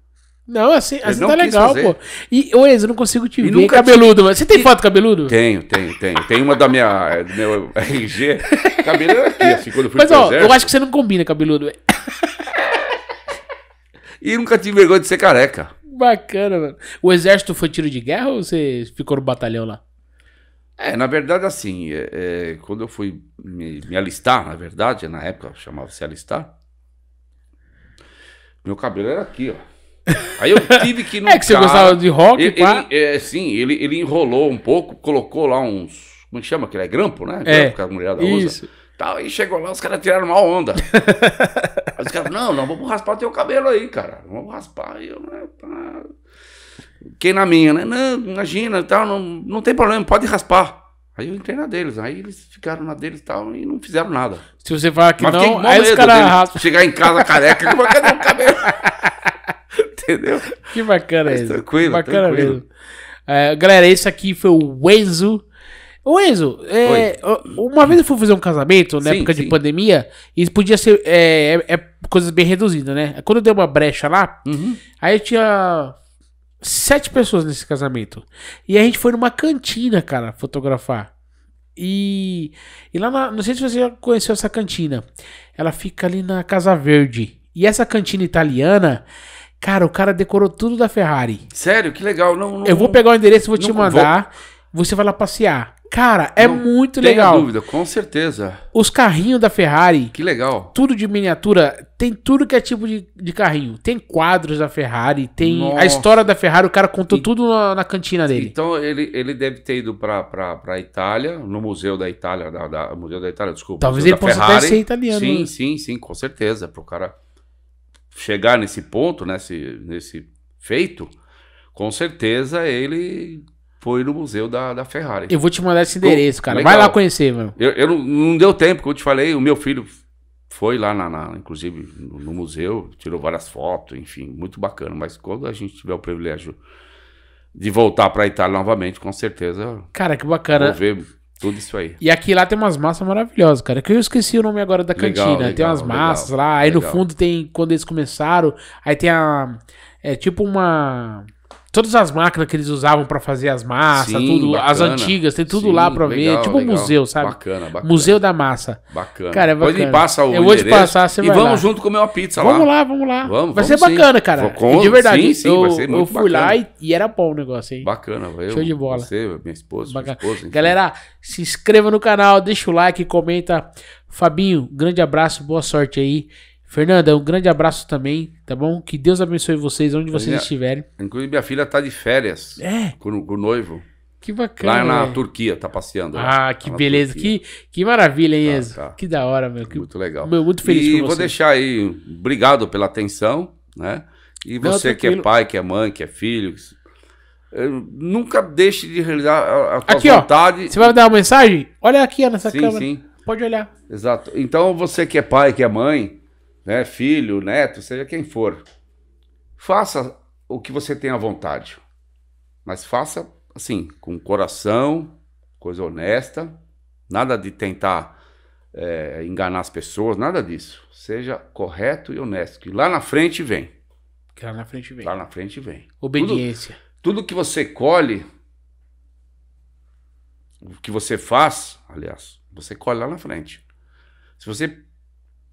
Não, assim, assim não tá legal, fazer. pô. E, ô, Enzo, eu não consigo te e ver cabeludo. Te... você tem foto cabeludo? Tenho, tenho, tenho. Tem uma da minha do meu RG. Cabelo era é aqui, assim, quando eu fui Mas, ó, eu acho que você não combina cabeludo, velho. [laughs] E nunca tive vergonha de ser careca. Bacana, mano. O exército foi tiro de guerra ou você ficou no batalhão lá? É, na verdade, assim, é, é, quando eu fui me, me alistar, na verdade, na época chamava-se alistar, meu cabelo era aqui, ó. Aí eu tive que. é que você gostava de rock, ele, pá. Ele, é, sim, ele, ele enrolou um pouco, colocou lá uns. Como é que chama? Aquele é grampo, né? É. Que a mulherada isso. usa. Tal, e chegou lá, os caras tiraram uma onda. [laughs] aí os caras, não, não, vamos raspar teu cabelo aí, cara. Vamos raspar. E eu, né, pá. na minha, né? Não, imagina, tal, não, não tem problema, pode raspar. Aí eu entrei na deles, aí eles ficaram na deles e tal, e não fizeram nada. Se você falar que Mas não, aí os caras raspam. Chegar em casa careca, cadê o cabelo? [laughs] Entendeu? Que bacana é isso. Tranquilo, bacana tranquilo. mesmo. É, galera, esse aqui foi o Enzo. O Enzo, é, uma vez eu fui fazer um casamento na né, sim, época sim. de pandemia e podia ser é, é, é, coisas bem reduzidas, né? Quando deu uma brecha lá, uhum. aí tinha sete pessoas nesse casamento. E a gente foi numa cantina, cara, fotografar. E, e lá, na, não sei se você já conheceu essa cantina. Ela fica ali na Casa Verde. E essa cantina italiana, Cara, o cara decorou tudo da Ferrari. Sério? Que legal. Não, não eu vou pegar o endereço e vou não, te mandar. Vou... Você vai lá passear. Cara, é não muito tenho legal. Sem dúvida, com certeza. Os carrinhos da Ferrari. Que legal. Tudo de miniatura. Tem tudo que é tipo de, de carrinho. Tem quadros da Ferrari, tem Nossa. a história da Ferrari. O cara contou e, tudo na, na, cantina dele. Então ele, ele deve ter ido pra, pra, Itália, no Museu da Itália. Da, da, museu da Itália, desculpa. Talvez ele possa Ferrari. até ser italiano. Sim, né? sim, sim, com certeza. Pro cara chegar nesse ponto, nesse, né, nesse feito, com certeza ele foi no museu da, da Ferrari. Eu vou te mandar esse endereço, cara. Legal. Vai lá conhecer, mano. Eu, eu não, não, deu tempo, como eu te falei, o meu filho foi lá, na, na inclusive, no, no, museu, tirou várias fotos, enfim, muito bacana. Mas quando a gente tiver o privilégio de voltar para Itália novamente, com certeza. Cara, que bacana. Vou ver tudo isso aí. E aqui lá tem umas massas maravilhosas, cara. Que eu esqueci o nome agora da cantina. Legal, tem umas massas legal, lá. Aí no fundo tem, quando eles começaram, aí tem a. É tipo uma todas as máquinas que eles usavam para fazer as massas, Sim, tudo, bacana. as antigas, tem tudo Sim, lá para ver, tipo legal. museu, sabe? Bacana, bacana. Museu da massa. Bacana. Cara, é bacana. Depois me passa o Eu vou te passar, você e vai vamos lá. junto comer uma pizza vamos lá. Vamos lá, vamos lá. Vai ser sim. bacana, cara. Com... De verdade, sim, sim, eu, vai ser muito eu fui bacana. lá e, e, era bom o negócio, hein? Bacana, valeu. Show de bola. Você, minha esposa, bacana. minha esposa. Enfim. Galera, se inscreva no canal, deixa o like, comenta. Fabinho, grande abraço, boa sorte aí. Fernanda, um grande abraço também, tá bom? Que Deus abençoe vocês onde vocês minha, é. estiverem. Inclusive, minha filha tá de férias é. com, com o noivo. Que bacana. Lá na Turquia, tá passeando. Né? Ah, lá. que lá beleza. Que, que maravilha, hein, tá, Enzo? Tá, tá. Que da hora, meu. Que, muito legal. Meu, muito feliz e por você. E vou deixar aí, obrigado pela atenção, né? E você Não, que é pai, que é mãe, que é filho, nunca deixe de realizar a, tua aqui, vontade. Ó, você vai dar uma mensagem? Olha aqui ó, nessa sim, câmera. Sim. Pode olhar. Exato. Então, você que é pai, que é mãe, né, filho, neto, seja quem for. Faça o que você tem à vontade, mas faça assim, com coração, coisa honesta, nada de tentar é, enganar as pessoas, nada disso. Seja correto e honesto, que lá na frente vem. Que lá na frente vem. Lá na frente vem. Obediência. Tudo, tudo que você colhe, o que você faz, aliás, você colhe lá na frente. Se você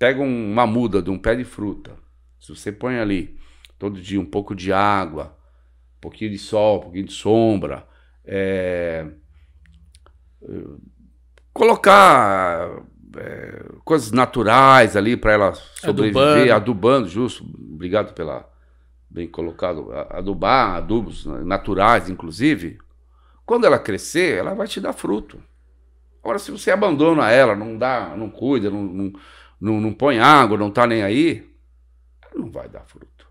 Pega uma muda de um pé de fruta. Se você põe ali todo dia um pouco de água, um pouquinho de sol, um pouquinho de sombra, é, eh, colocar é, coisas naturais ali para ela sobreviver, adubando. adubando, justo. Obrigado pela bem colocado, adubar, adubos naturais, inclusive. Quando ela crescer, ela vai te dar fruto. Agora, se você abandona ela, não dá, não cuida, não, não, não, não põe água, não está nem aí, não vai dar fruto.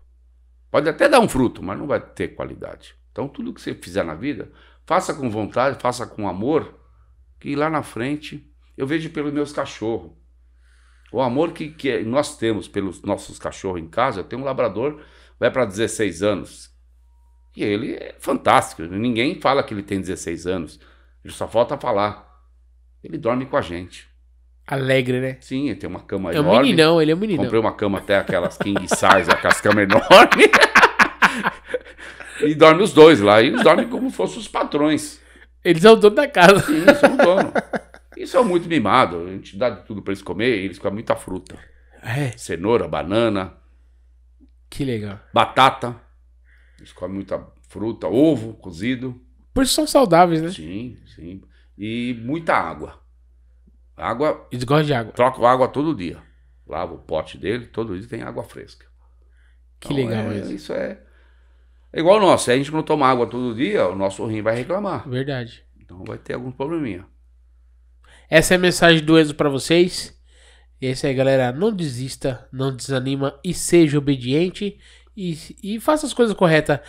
Pode até dar um fruto, mas não vai ter qualidade. Então, tudo que você fizer na vida, faça com vontade, faça com amor, que lá na frente eu vejo pelos meus cachorros. O amor que, que nós temos pelos nossos cachorros em casa, eu tenho um labrador, vai para 16 anos. E ele é fantástico, ninguém fala que ele tem 16 anos. Ele só falta falar. Ele dorme com a gente alegre, né? Sim, ele tem uma cama é enorme. É um meninão, ele é um meninão. Comprei uma cama até aquelas king size, [laughs] aquelas camas enormes. e dorme os dois lá. E eles dormem como se fossem os patrões. Eles são o dono da casa. Sim, são o dono. E são é muito mimados. A gente dá tudo pra eles comer eles comem muita fruta. É. Cenoura, banana. Que legal. Batata. Eles comem muita fruta, ovo cozido. Por isso são saudáveis, né? Sim, sim. E muita água. Água. Eles gostam de água. Troco água todo dia. Lavo o pote dele, todo dia tem água fresca. Que então, legal é, isso. Isso é. É igual o nosso. Se a gente não tomar água todo dia, o nosso rim vai reclamar. Verdade. Então vai ter algum probleminha. Essa é a mensagem do Enzo para vocês. E é isso aí, galera. Não desista, não desanima e seja obediente e, e faça as coisas corretas.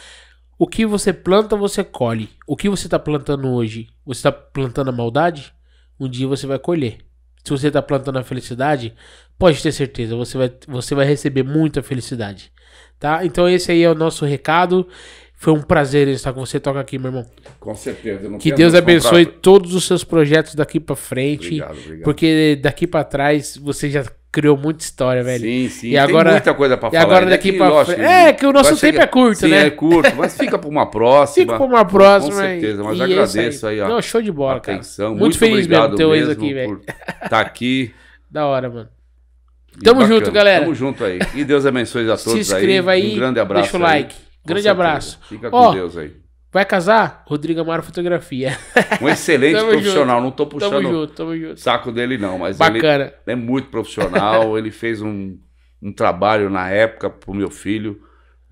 O que você planta, você colhe. O que você está plantando hoje? Você está plantando a maldade? um dia você vai colher. Se você está plantando a felicidade, pode ter certeza, você vai, você vai receber muita felicidade. Tá? Então esse aí é o nosso recado. Foi um prazer estar com você. Toca aqui, meu irmão. Com certeza. que Deus abençoe comprar... todos os seus projetos daqui para frente. Obrigado, obrigado. Porque daqui para trás você já criou muita história, velho. Sim, sim. E agora, tem muita coisa pra falar. E agora daqui, daqui pra lógico, É, que o nosso tempo é curto, sim, né? é curto, mas fica pra uma próxima. Fica pra uma próxima. Com certeza, mas é agradeço aí. aí, ó. Não, show de bola, atenção. Muito, Muito feliz mesmo teu ex aqui, velho. Tá aqui. [laughs] da hora, mano. E Tamo bacana. junto, galera. Tamo junto aí. E Deus abençoe a todos aí. Se inscreva aí. aí. Um grande abraço. Deixa o like. Grande abraço. Fica com oh, Deus aí. Vai casar? Rodrigo Amaro Fotografia. Um excelente [laughs] tamo profissional. Junto. Não tô puxando tamo junto, tamo junto. saco dele, não. Mas Bacana. ele é muito profissional. ele fez um, um trabalho na época pro meu filho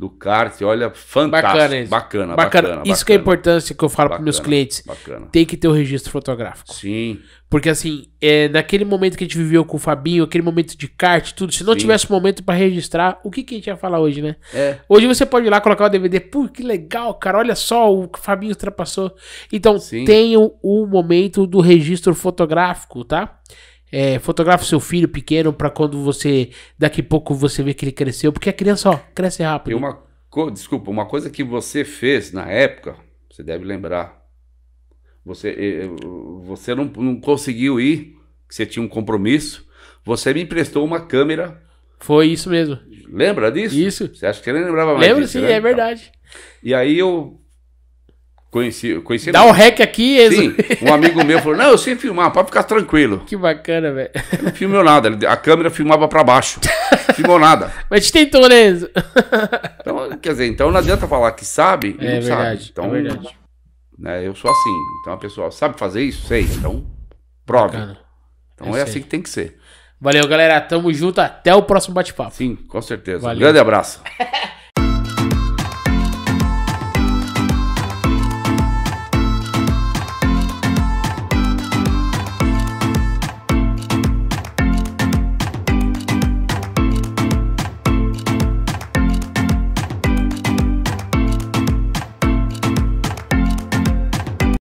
do kart, olha, fantástico. Bacana isso. Bacana, bacana. bacana isso bacana. que é a importância que eu falo para meus clientes. Bacana. Tem que ter o um registro fotográfico. Sim. Porque assim, é, naquele momento que a gente viveu com o Fabinho, aquele momento de kart, tudo, se não Sim. tivesse momento para registrar, o que, que a gente ia falar hoje, né? É. Hoje você pode ir lá colocar o DVD, pô, que legal, cara, olha só, o Fabinho ultrapassou. Então, Sim. o momento do registro fotográfico, tá? É, fotografa seu filho pequeno para quando você daqui a pouco você vê que ele cresceu, porque a criança ó, cresce rápido. E uma co... desculpa, uma coisa que você fez na época, você deve lembrar. Você você não, não conseguiu ir, você tinha um compromisso. Você me emprestou uma câmera. Foi isso mesmo. Lembra disso? Isso. Você acha que ele lembrava mais? Lembro disso, sim, né? é verdade. E aí eu Conheci, conheci Dá um rec aqui, Enzo. Sim, um amigo meu falou: Não, eu sei filmar, pode ficar tranquilo. Que bacana, velho. Não filmou nada, a câmera filmava para baixo. [laughs] filmou nada. Mas tentou, né, Enzo? Então, quer dizer, então não adianta falar que sabe é, não verdade, sabe. É então, é verdade. Né, eu sou assim. Então a pessoa sabe fazer isso? Sei. Então, prove. Bacana. Então é, é assim que tem que ser. Valeu, galera. Tamo junto. Até o próximo bate-papo. Sim, com certeza. Valeu. Um grande abraço. [laughs]